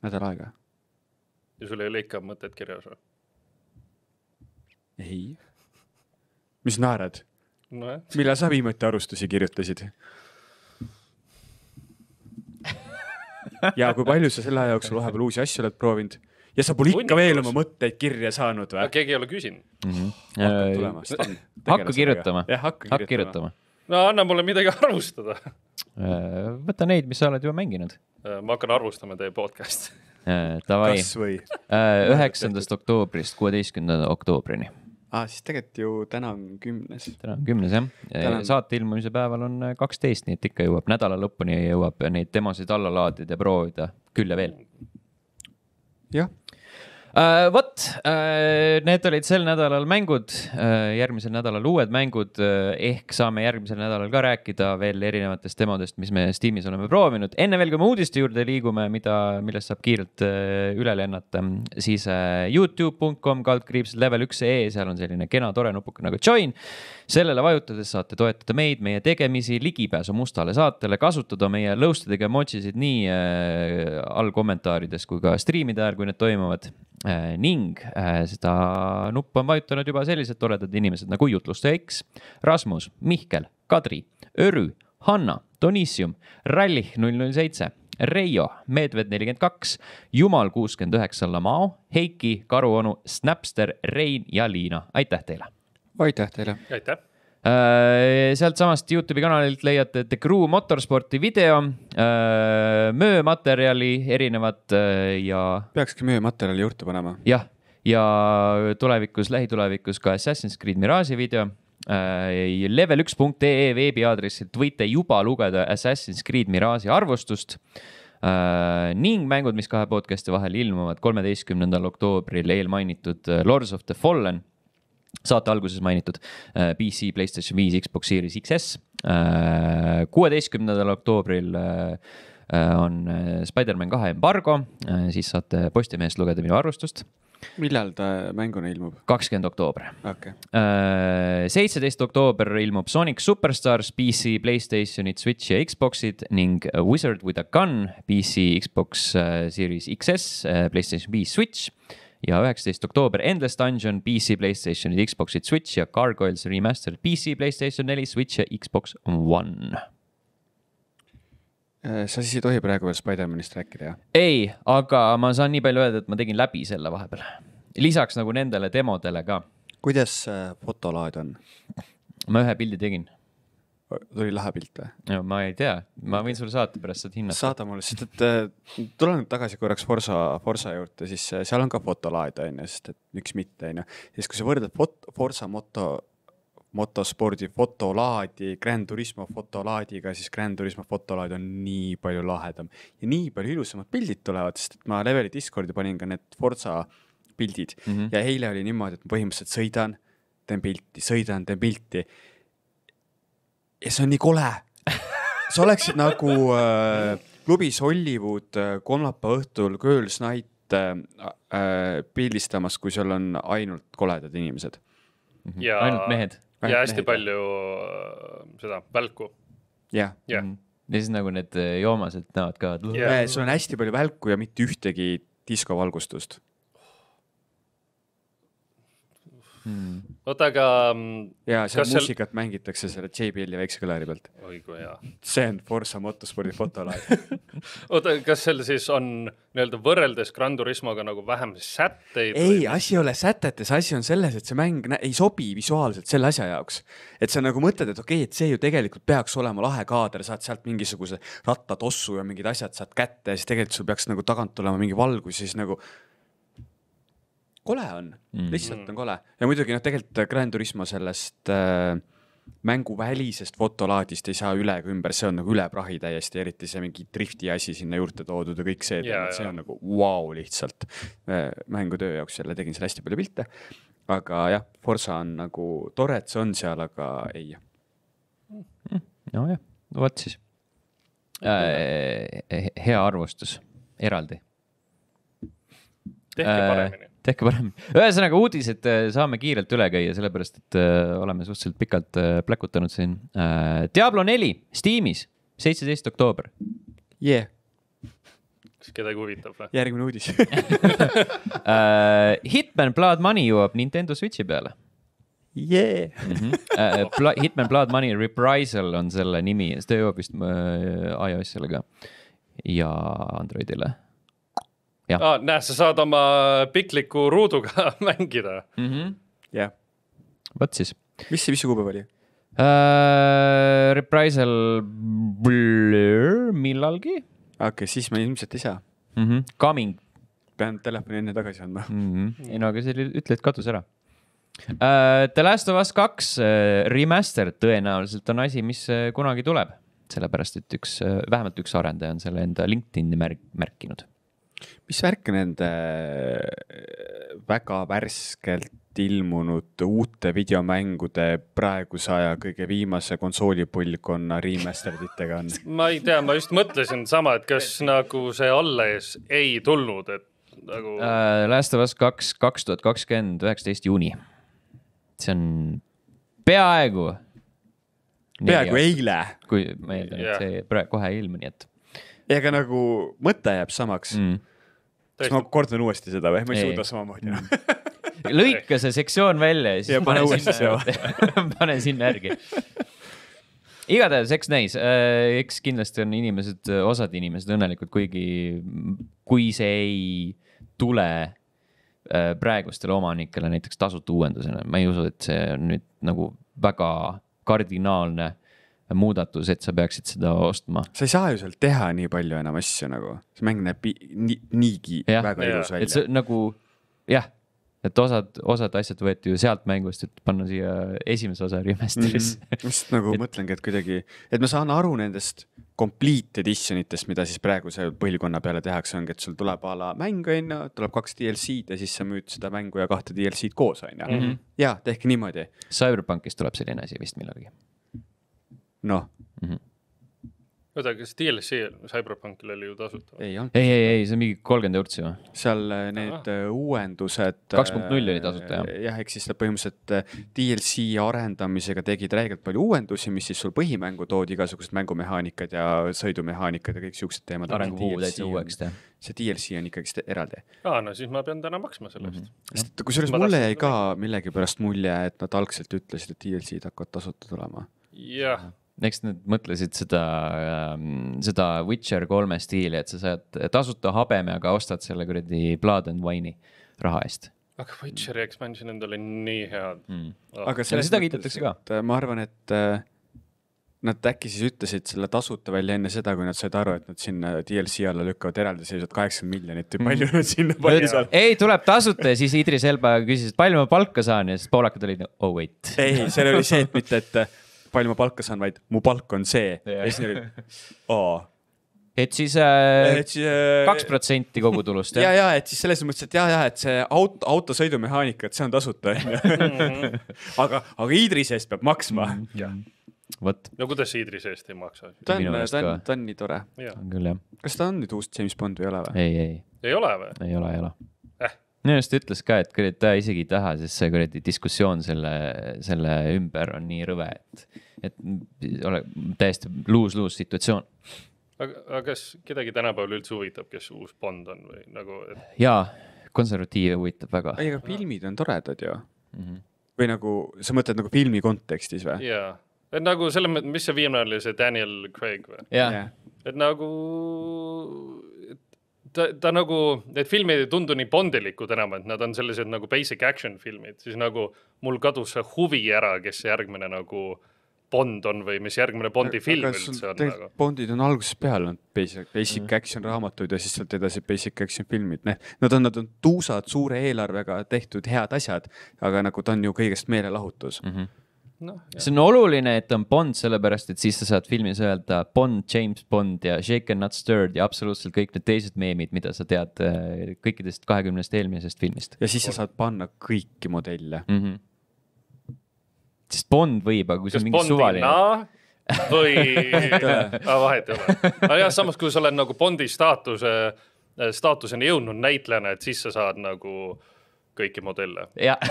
C: nädal aega.
B: ja sul ei ole ikka mõtet kirjas või?
C: ei. mis naerad no,? millal sa viimati arvustusi kirjutasid? ja kui palju sa selle aja jooksul vahepeal uusi asju oled proovinud ja sa pole ikka Unnikus. veel oma
B: mõtteid kirja saanud või? keegi ei ole küsinud
D: mm.
A: -hmm. hakka kirjutama. jah, hakka kirjutama, hakka kirjutama
B: no anna mulle midagi arvustada.
A: Äh, võta neid, mis sa oled juba mänginud.
B: Äh, ma hakkan arvustama teie podcast'i.
A: Äh, davai, üheksandast oktoobrist kuueteistkümnenda oktoobrini.
C: aa, ah, siis tegelikult ju täna on kümnes. täna on kümnes jah täna..., saate ilmumise päeval
A: on kaksteist, nii et ikka jõuab nädala lõpuni jõuab neid demosid alla laadida ja proovida küll ja veel. jah uh,. vot uh,, need olid sel nädalal mängud uh,, järgmisel nädalal uued mängud uh,. ehk saame järgmisel nädalal ka rääkida veel erinevatest demodest, mis me Steamis oleme proovinud. enne veel, kui me uudiste juurde liigume, mida, millest saab kiirelt uh, üle lennata, siis uh, Youtube.com kaldkriips level üks ee, seal on selline kena tore nupuke nagu join. sellele vajutades saate toetada meid, meie tegemisi, ligipääsu mustale saatele, kasutada meie lõustadega emoji sid nii uh, all kommentaarides kui ka striimide ajal, kui need toimuvad Äh, ning äh, seda nuppu on vajutanud juba sellised toredad inimesed nagu Jutluste X, Rasmus, Mihkel, Kadri, Örü, Hanna, Donissium, Rallih null null seitse Reio, Medved nelikümmend kaks, Jumal kuuskümmend üheksa, Lamao, Heiki, Karuonu, Snapster, Rein ja Liina, aitäh teile. aitäh teile. aitäh Äh, sealtsamast Youtube'i kanalilt leiate The Crew Motorsporti video, äh, möömaterjali erinevat äh, ja. peakski möömaterjali juurde panema. jah, ja tulevikus, lähitulevikus ka Assassin's Creed Mirage'i video level1.ee veebiaadressilt võite juba lugeda Assassin's Creed Mirage'i arvustust Uh, ning mängud, mis kahe podcast'i vahel ilmuvad kolmeteistkümnendal oktoobril eelmainitud Lords of the Fallen saate alguses mainitud äh, PC, Playstation viis, Xbox Series XS. Äh, kuueteistkümnendal oktoobril äh, on Spider-man kahe embargo, siis saate Postimehest lugeda minu arvustust
C: millal ta mänguna ilmub?
A: kakskümmend oktoober okay.. seitseteist oktoober ilmub Sonic Superstars PC, Playstationid, Switch ja Xboxid ning Wizard with a Gun PC, Xbox Series XS, Playstation viis, Switch ja üheksateist oktoober Endless Dungeon PC, Playstationil, Xboxil, Switch ja Gargoyles Remastered PC, Playstation neli, Switch ja Xbox One.
C: Äh, sa siis ei tohi praegu veel Spider-manist rääkida, jah?
A: ei, aga ma saan nii palju öelda, et ma tegin läbi selle vahepeal. lisaks nagu nendele demodele ka.
C: kuidas äh, fotolaad on? ma ühe pildi tegin oli lahe pilt või? no ma ei tea, ma võin sulle saata, pärast saad hinnata. saada mulle, sest et äh, tulen nüüd tagasi korraks Forsa, Forsa juurde, siis äh, seal on ka fotolaad on ju, sest et miks mitte on ju. siis kui sa võrdled fot-, Forsa moto, motospordi fotolaadi Grand Turismo fotolaadiga, siis Grand Turismo fotolaad on nii palju lahedam ja nii palju ilusamad pildid tulevad, sest et ma leveli Discordi panin ka need Forsa pildid mm -hmm. ja eile oli niimoodi, et ma põhimõtteliselt sõidan, teen pilti, sõidan, teen pilti ja see on nii kole. sa oleksid nagu äh, klubis Hollywood äh, kolmapäeva õhtul Girls Night äh, äh, pildistamas, kui seal on ainult koledad inimesed mm.
A: -hmm. Ja, ainult mehed. ja hästi mehed.
B: palju äh, seda välku. jah yeah. yeah.
D: mm.
A: -hmm ja siis nagu need äh, joomased näod ka. sul on hästi palju välku ja
C: mitte ühtegi diskovalgustust
B: Hmm. mm.. oota, aga. ja seal muusikat
C: seal... mängitakse selle JBL-i väikse kõlari pealt. oi kui hea. see on Forsa motospordi fotolaev
B: oota, kas seal siis on nii-öelda võrreldes Gran Turismoga nagu vähem sätteid? ei või...,
C: asi ei ole sätetes, asi on selles, et see mäng ei sobi visuaalselt selle asja jaoks. et sa nagu mõtled, et okei okay,, et see ju tegelikult peaks olema lahe kaader, saad sealt mingisuguse rattatossu ja mingid asjad saad kätte ja siis tegelikult sul peaks nagu tagant tulema mingi valgus ja siis nagu kole on mm., lihtsalt mm. on kole ja muidugi noh, tegelikult Grand Turismo sellest äh, mänguvälisest fotolaadist ei saa üle ega ümber, see on nagu üle prahi täiesti, eriti see mingi drifti asi sinna juurde toodud ja kõik see, see on nagu vau wow, lihtsalt. Äh, mängutöö jaoks jälle tegin seal hästi palju pilte. aga jah, Forsa on nagu tore, et see on seal, aga ei.
A: Mm, nojah, vot siis
C: äh,. hea arvustus, eraldi.
A: tehke äh, paremini tehke parem. ühesõnaga uudised äh, saame kiirelt üle käia, sellepärast et äh, oleme suhteliselt pikalt äh, pläkutanud siin. Diablo neli Steamis, seitseteist oktoober yeah..
B: kas kedagi huvitab või? järgmine uudis
A: Hitman Blood Money jõuab Nintendo Switchi peale yeah. mm. -hmm. Pla Hitman Blood Money Reprisal on selle nimi ja see jõuab vist iOS-ile ka ja Androidile
B: aa, ah, näed, sa saad oma pikliku ruuduga mängida.
A: Mhm. jah. vot siis.
B: mis see,
C: mis see kuupäev oli uh,? Reprisal blur, millalgi. okei okay,, siis ma ilmselt ei saa
A: mm. -hmm.
C: Coming. pean telefoni enne tagasi andma mm. -hmm. ei no, aga sa ütled, kadus ära
A: uh,. The Last of Us kaks uh, remaster tõenäoliselt on asi, mis kunagi tuleb sellepärast et üks, vähemalt üks arendaja on selle enda LinkedIn'i märk-, märkinud
C: mis värk nende äh, väga värskelt ilmunud uute videomängude praeguse aja kõige viimase konsoolipõlvkonna remaster ditega on?
B: ma ei tea, ma just mõtlesin sama, et kas nagu see alles ei tulnud, et nagu
A: uh,. Last of Us kaks, kaks tuhat kakskümmend üheksateist juuni. see on peaaegu.
B: peaaegu eile.
A: kui ma eeldan, et see praegu kohe ilmub, nii et ega nagu mõte jääb samaks mm.. kas ma kordan uuesti seda või, ma ei, ei. suuda samamoodi enam
C: mm.
A: no. lõika see sektsioon välja ja siis ja pane, pane sinna, pane sinna järgi igatahes, eks näis, äh, eks kindlasti on inimesed, osad inimesed õnnelikud, kuigi kui see ei tule äh, praegustele omanikele näiteks tasuta uuendusena, ma ei usu, et see on nüüd nagu väga kardinaalne muudatus,
C: et sa peaksid seda ostma. sa ei saa ju seal teha nii palju enam asju nagu, see mäng näeb nii, niigi ja, väga ja. ilus välja. et see nagu jah, et osad, osad asjad võeti ju sealt mängust, et panna siia esimese osa
D: remaster'isse
C: mm. -hmm. just nagu et... mõtlengi, et kuidagi, et ma saan aru nendest complete edition itest, mida siis praeguse põlvkonna peale tehakse, ongi, et sul tuleb a la mäng, on ju, tuleb kaks DLC-d ja siis sa müüd seda mängu ja kahte DLC-d koos, on ju. Mhm. ja tehke niimoodi.
A: Cyberpunkis tuleb selline asi vist millalgi noh mm -hmm
B: oota, kas DLC Cyberpunkil oli ju tasuta?
C: ei, ei, ei, ei, see on mingi kolmkümmend eurtsi või? seal äh, need Aha. Äh, uuendused. Äh, kaks punkt null oli tasuta jah? jah, ehk siis põhimõtteliselt DLC arendamisega tegid räigelt palju uuendusi, mis siis sul põhimängu toodi, igasugused mängumehaanikad ja sõidumehaanikad ja kõik siuksed teemad. arenguhuu täitsa uueks teha. see DLC on ikkagist eraldi.
B: aa, no siis ma pean täna maksma selle eest mm -hmm.. sest kusjuures mulle jäi
C: ka millegipärast mulje, et nad algselt ütlesid, et DLC-d hakkavad tasuta tulema. jah eks nad
A: mõtlesid seda, ähm, seda Witcher kolme stiili, et sa saad tasuta habeme, aga ostad selle kuradi Blood and Wine'i raha eest.
B: aga Witcheri expansion'id olid nii head mm.. Ah. aga selles seda kiidetakse ka.
C: Äh, ma arvan, et äh, nad äkki siis ütlesid selle tasuta välja enne seda, kui nad said aru, et nad sinna DLC alla lükkavad eraldiseisvalt kaheksakümmend miljonit ja palju mm. nad sinna palju saavad. ei, tuleb tasuta ja siis Idris Elba küsis, et palju ma palka saan ja siis poolakad olid, oh wait. ei, seal oli see, et mitte, et äh, palju ma palka saan, vaid mu palk on see yeah.. ja siis neil oli, aa et siis äh, äh, kaks äh, protsenti kogutulust jah? ja, ja, ja et siis selles mõttes, et ja, ja et see auto, auto sõidumehaanika, et see on tasuta onju.
B: aga, aga Idrise eest peab maksma mm,. vot. no kuidas Idrise eest ei maksa? ta on, ta on, ta on nii tore.
C: on küll jah. kas ta on nüüd uus James Bond või ei ole või? ei, ei.
B: ei ole või?
A: ei ole, ei ole minu arust ütles ka, et kuradi ta isegi ei taha, sest see kuradi diskussioon selle, selle ümber on nii rõve, et, et ole täiesti luus-luus situatsioon.
B: aga, aga kas kedagi tänapäeval üldse huvitab, kes uus Bond on või nagu et...?
C: jaa, konservatiive huvitab väga. ei, aga filmid on toredad ju mm. -hmm. või nagu, sa mõtled nagu filmi kontekstis või?
B: jaa, et nagu selles mõttes, mis see viimane oli, see Daniel Craig või? et nagu ta, ta nagu, need filmid ei tundu nii bondilikud enam, et nad on sellised nagu basic action filmid, siis nagu mul kadus see huvi ära, kes järgmine nagu Bond on või mis järgmine Bondi film üldse on nagu.
C: Bondid on algusest peale olnud basic, basic mm. action raamatuid ja siis sealt edasi basic action filmid, noh, nad on, nad on tuusad suure eelarvega tehtud head asjad, aga nagu ta on ju kõigest meelelahutus mm. -hmm no,. see on oluline, et on Bond, sellepärast et siis sa saad
A: filmis öelda Bond, James Bond ja Shaken Not Stirred ja absoluutselt kõik need teised meemid, mida sa tead eh, kõikidest kahekümnest eelmisest filmist. ja siis sa saad panna kõiki modelle mm. -hmm. sest Bond võib, aga kui see on mingi Bondi suvaline na?
B: või ah, vahet ei ole, aga jah, samas kui sa oled nagu Bondi staatuse, staatuseni jõudnud näitlejana, et siis sa saad nagu äh, kõiki modelle. jah,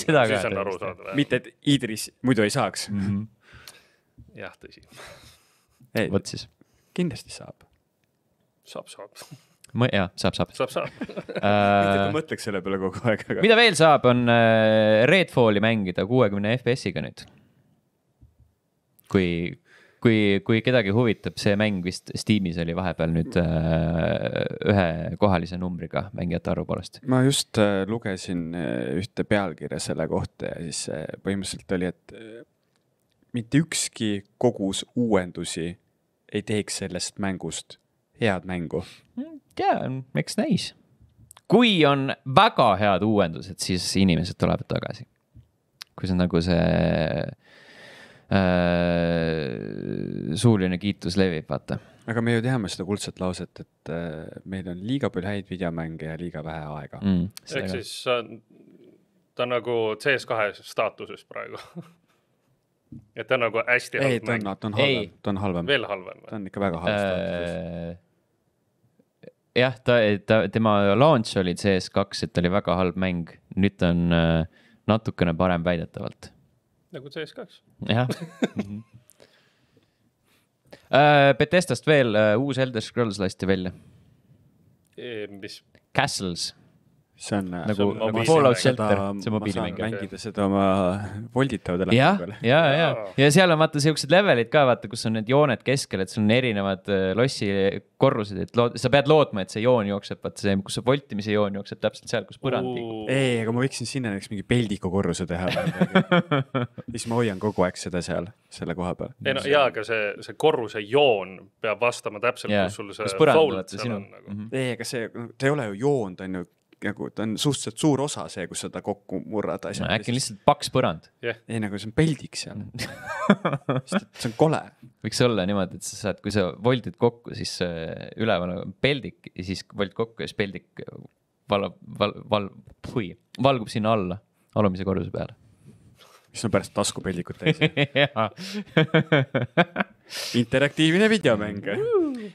B: seda ka. siis on arusaadav. mitte, et
C: Idris muidu ei saaks mm. -hmm. jah, tõsi. vot siis. kindlasti saab. saab,
B: saab.
A: ma, jah, saab, saab.
C: saab, saab mitte, et ma äh, mõtleks selle peale kogu aeg, aga. mida
A: veel saab, on äh, Redfalli mängida kuuekümne FPS-iga nüüd. kui kui, kui kedagi huvitab, see mäng vist Steamis oli vahepeal nüüd äh, ühekohalise numbriga mängijate arvu poolest.
C: ma just äh, lugesin äh, ühte pealkirja selle kohta ja siis põhimõtteliselt oli, et mitte ükski kogus uuendusi ei teeks sellest mängust head mängu. tean, hmm,
A: eks näis. kui on väga head uuendused, siis inimesed tulevad tagasi. kui see on nagu see Äh, suuline kiitus levib, vaata.
C: aga me ju teame seda kuldset lauset, et äh, meil on liiga palju häid videomänge ja liiga vähe aega mm,. ehk
B: siis ta on nagu CS2 staatuses praegu et ta on nagu hästi halb. ei, ta on, ta on halvem, ta on halvem. veel halvem.
C: ta on ikka väga
A: halb äh, staatuses jah, ta, ta, tema launch oli CS2, et ta oli väga halb mäng, nüüd ta on natukene parem väidetavalt
B: nagu CS2. jah Uh, mhm.
A: äh, Bethesdast veel uh,, uus Elder Scrolls lasti välja
B: e,. mis?
A: Castles see on nagu, see on nagu Fallout Shelter, see on mobiilimäng. mängida seda oma volditava telefoni peal. ja, ja, ja, ja seal on vaata siuksed levelid ka vaata, kus on need jooned keskel, et sul on erinevad äh, lossi korrused, et lood, sa pead lootma, et see joon jookseb, vaata see, kus see voltimise joon jookseb täpselt seal,
C: kus põrand liigub. ei, aga ma võiksin sinna näiteks mingi peldiku korruse teha siis ma hoian kogu aeg seda seal, selle koha peal. ei no
B: jaa, aga see, see korruse joon peab vastama täpselt, kus sul see. kus põrand olete sinu. Nagu. Mhm. ei, aga see,
C: ta ei ole ju joond, on ju nagu ta on suhteliselt suur osa see, kus sa ta kokku murrad asjad no,. äkki on lihtsalt paks põrand yeah.. ei, nagu see on peldik seal mm. see on kole. võiks
A: olla niimoodi, et sa saad, kui sa voldid kokku, siis üleval on peldik ja siis vold kokku ja siis peldik valab, val-, val-, val, valgub sinna alla, alumise korruse peale mis on pärast taskupeldikut täis interaktiivne videomäng.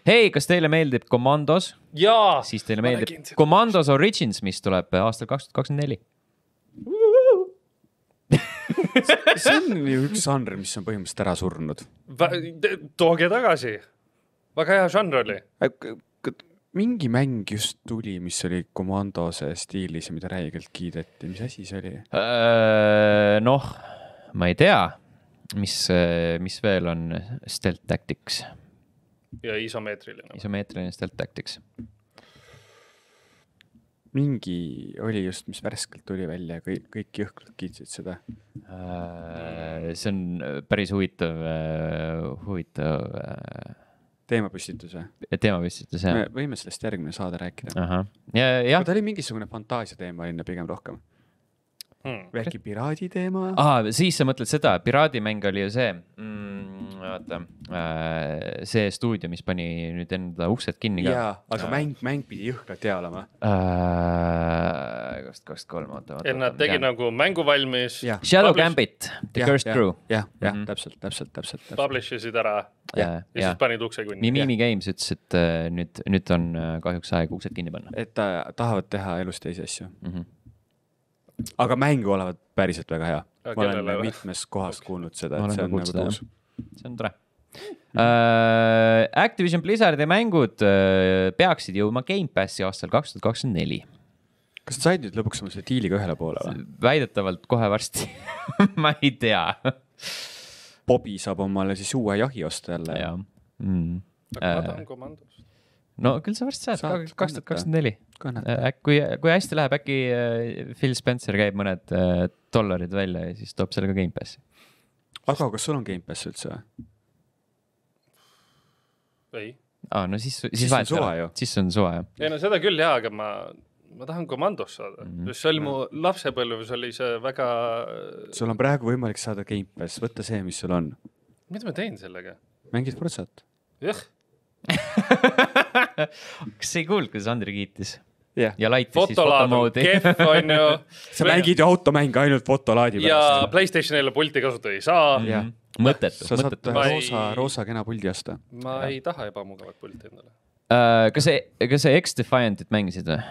A: hei, kas teile meeldib Commandos? jaa. siis teile meeldib Commandos Origins, mis tuleb aastal kaks tuhat kakskümmend neli.
C: see on ju üks žanr, mis on põhimõtteliselt ära surnud.
B: tooge tagasi väga hea žanr oli.
C: Äh, mingi mäng just tuli, mis oli komandose stiilis ja mida räigelt kiideti, mis asi see oli?
B: Äh,
A: noh, ma ei tea, mis, mis veel on Stealth
C: Tactics.
B: ja isomeetriline.
C: isomeetriline Stealth Tactics mingi oli just, mis värskelt tuli välja, kõik, kõik jõhkralt kiitsid seda. Äh, see on päris huvitav, huvitav äh, teemapüstituse. teemapüstitus, jah. me võime sellest järgmine saade rääkida. ja, jah. ta oli mingisugune fantaasiateemaline pigem rohkem hmm.. või äkki Piraadi teema? aa,
A: siis sa mõtled seda, Piraadimäng oli ju see
C: mm,, oota
A: äh,, see stuudio, mis pani nüüd enda uksed kinni ka. jaa, aga ja. mäng,
B: mäng pidi jõhkralt hea olema
A: äh,. kaks, kaks, kolm, oota, oota. et nad tegid
B: nagu mängu valmis. Shadow Publish... Gambit, The ja, Cursed ja, Crew.
A: jah, jah mm -hmm., täpselt, täpselt, täpselt,
B: täpselt.. Publish isid ära ja, äh, ja, ja siis panid ukse kinni.
A: Mimimi Games ütles, et äh, nüüd, nüüd on äh, kahjuks aeg uksed kinni panna.
C: et äh, tahavad teha elus teisi asju mm. -hmm aga mäng olevat päriselt väga hea. ma olen väga. mitmes kohas okay. kuulnud seda, et see on nagu tõus.
A: see on tore. Uh, Activision Blizzardi mängud uh, peaksid jõudma Gamepassi aastal
C: kaks tuhat kakskümmend neli kas nad said nüüd lõpuks oma selle diiliga ühele poole või? väidetavalt kohe varsti ma ei tea Bobi saab omale siis uue jahi osta jälle ja.. Mm.
B: Äh,
C: no küll sa varsti
B: saad, kaks tuhat kakskümmend
A: neli. Äh, kui, kui hästi läheb, äkki äh, Phil Spencer käib mõned äh, dollarid välja ja siis toob selle ka Gamepassi. aga kas sul on Gamepass üldse või? ei. aa, no siis, siis, siis vahet ei ole, siis on suva jah.
B: ei no seda küll jaa, aga ma, ma tahan komandos saada mm, -hmm. see oli mu mhm. lapsepõlves oli see väga.
C: sul on praegu võimalik saada Gamepass, võta see, mis sul on.
B: mida ma teen sellega?
C: mängid Fortsat. jah kas sa ei kuulnud,
B: kuidas Andri kiitis?
C: yeah.. ja laitis fotolaad siis fotomoodi. kehv on ju. sa mängid ju automänge ainult fotolaadi
A: pärast. ja
B: Playstationile pulti kasutada ei saa mm. -hmm. mõttetu, mõttetu. roosa ei...,
C: roosa kena
A: puldi osta. ma ja.
B: ei taha ebamugavat pulti endale
A: uh,. kas see, kas see X-Defiantit mängisid või?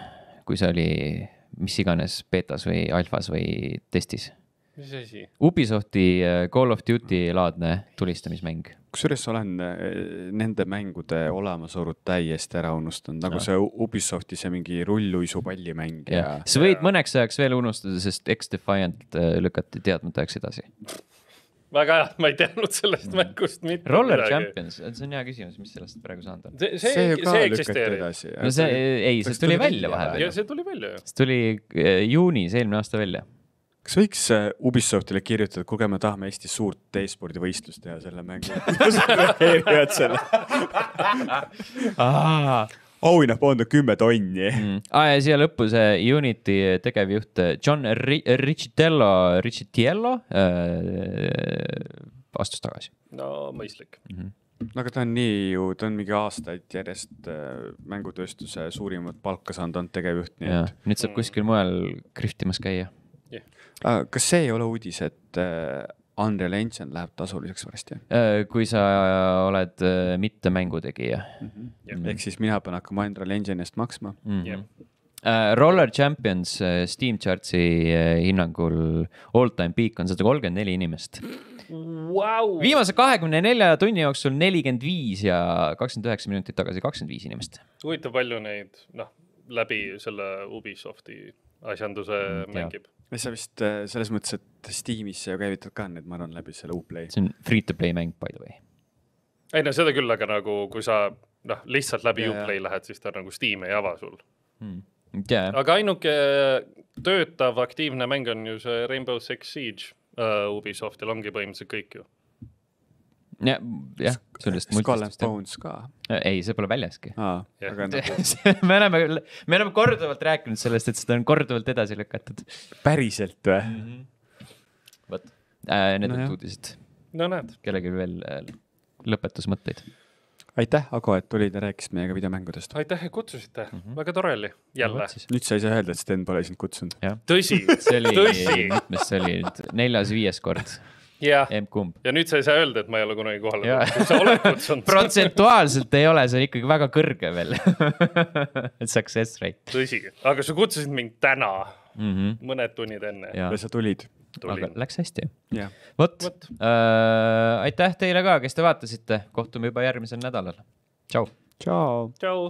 A: kui see oli mis iganes betas või alfas või testis mis asi? Ubisofti äh, Call of Duty laadne tulistamismäng.
C: kusjuures olen äh, nende mängude olemasolud täiesti ära unustanud, nagu no. see Ubisofti see mingi rulluisupallimäng ja, ja....
A: sa võid ja. mõneks ajaks veel unustada, sest X-Defiant äh, lükati teadmata ajaks edasi
B: väga hea, ma ei teadnud sellest mm. mängust mitte. Roller midagi. Champions,
A: see on hea küsimus, mis sellest praegu saanud on? see, see, see, see eksisteerib. no see, ei, see tuli välja vahepeal. see tuli välja ju.
C: see tuli juunis eelmine aasta välja kas võiks äh, Ubisoftile kirjutada, et kuulge, me tahame Eestis suurt e-spordi võistlust teha selle mängu
D: erinevad selle
C: auhinnapoond on kümme tonni
A: mm.. aa ja siia lõppu see Unity tegevjuht äh, John Ri äh, Richitello,
C: Richitello
A: äh, astus tagasi.
C: no mõistlik mm. -hmm no aga ta on nii ju, ta on mingi aastaid järjest mängutööstuse suurimat palka saanud, on tegevjuht, nii et. nüüd saab kuskil mujal krihtimas käia Äh, kas see ei ole uudis, et Unreal äh, Engine läheb tasuliseks varsti?
A: Äh, kui sa oled mitte mängutegija
C: mhm. mm. -hmm. Mm -hmm. ehk siis mina pean hakkama Unreal Engine eest maksma mm. -hmm. Yeah.
A: Roller Champions Steam Chartsi hinnangul all time peak on sada kolmkümmend neli inimest
B: wow.. viimase
A: kahekümne nelja tunni jooksul nelikümmend viis ja kakskümmend üheksa minutit tagasi kakskümmend viis inimest.
B: huvitav, palju neid noh, läbi selle Ubisofti asjanduse mm, mängib
C: sa vist äh, selles mõttes, et Steamis sa ju käivitad ka need, ma arvan, läbi selle Uplay. see on free to play mäng, by the way.
B: ei no seda küll, aga nagu kui sa noh, lihtsalt läbi yeah, Uplay lähed, siis ta nagu Steam'i ei ava sul hmm.. Yeah. aga ainuke töötav aktiivne mäng on ju see Rainbow Six Siege uh,. Ubisoftil ongi põhimõtteliselt kõik ju
A: jah, jah, sellist. Skull and Bones ka. ei, see pole väljaski ah,. me oleme, me oleme korduvalt rääkinud sellest, et seda on korduvalt edasi lükatud.
C: päriselt või mm -hmm.?
B: vot äh,, need no, olid uudised. no näed.
A: kellelgi veel äh,
C: lõpetusmõtteid? aitäh, Ago, et tulid ja rääkisid meiega videomängudest.
B: aitäh, et kutsusite mm, -hmm. väga tore oli jälle no,.
C: nüüd sa ei saa öelda, et Sten pole sind kutsunud. tõsi, see oli, mitmes see oli nüüd neljas-viies kord
A: yeah.. emb-kumb.
B: ja nüüd sa ei saa öelda, et ma ei ole kunagi kohale tulnud, sa oled kutsunud
A: protsentuaalselt ei ole, see on ikkagi väga kõrge veel Success rate.
B: tõsi, aga sa kutsusid mind täna mm, -hmm. mõned tunnid enne. ja
A: sa tulid. aga läks hästi yeah.. vot, äh, aitäh teile ka, kes te vaatasite, kohtume juba järgmisel nädalal.
D: tšau. tšau. tšau.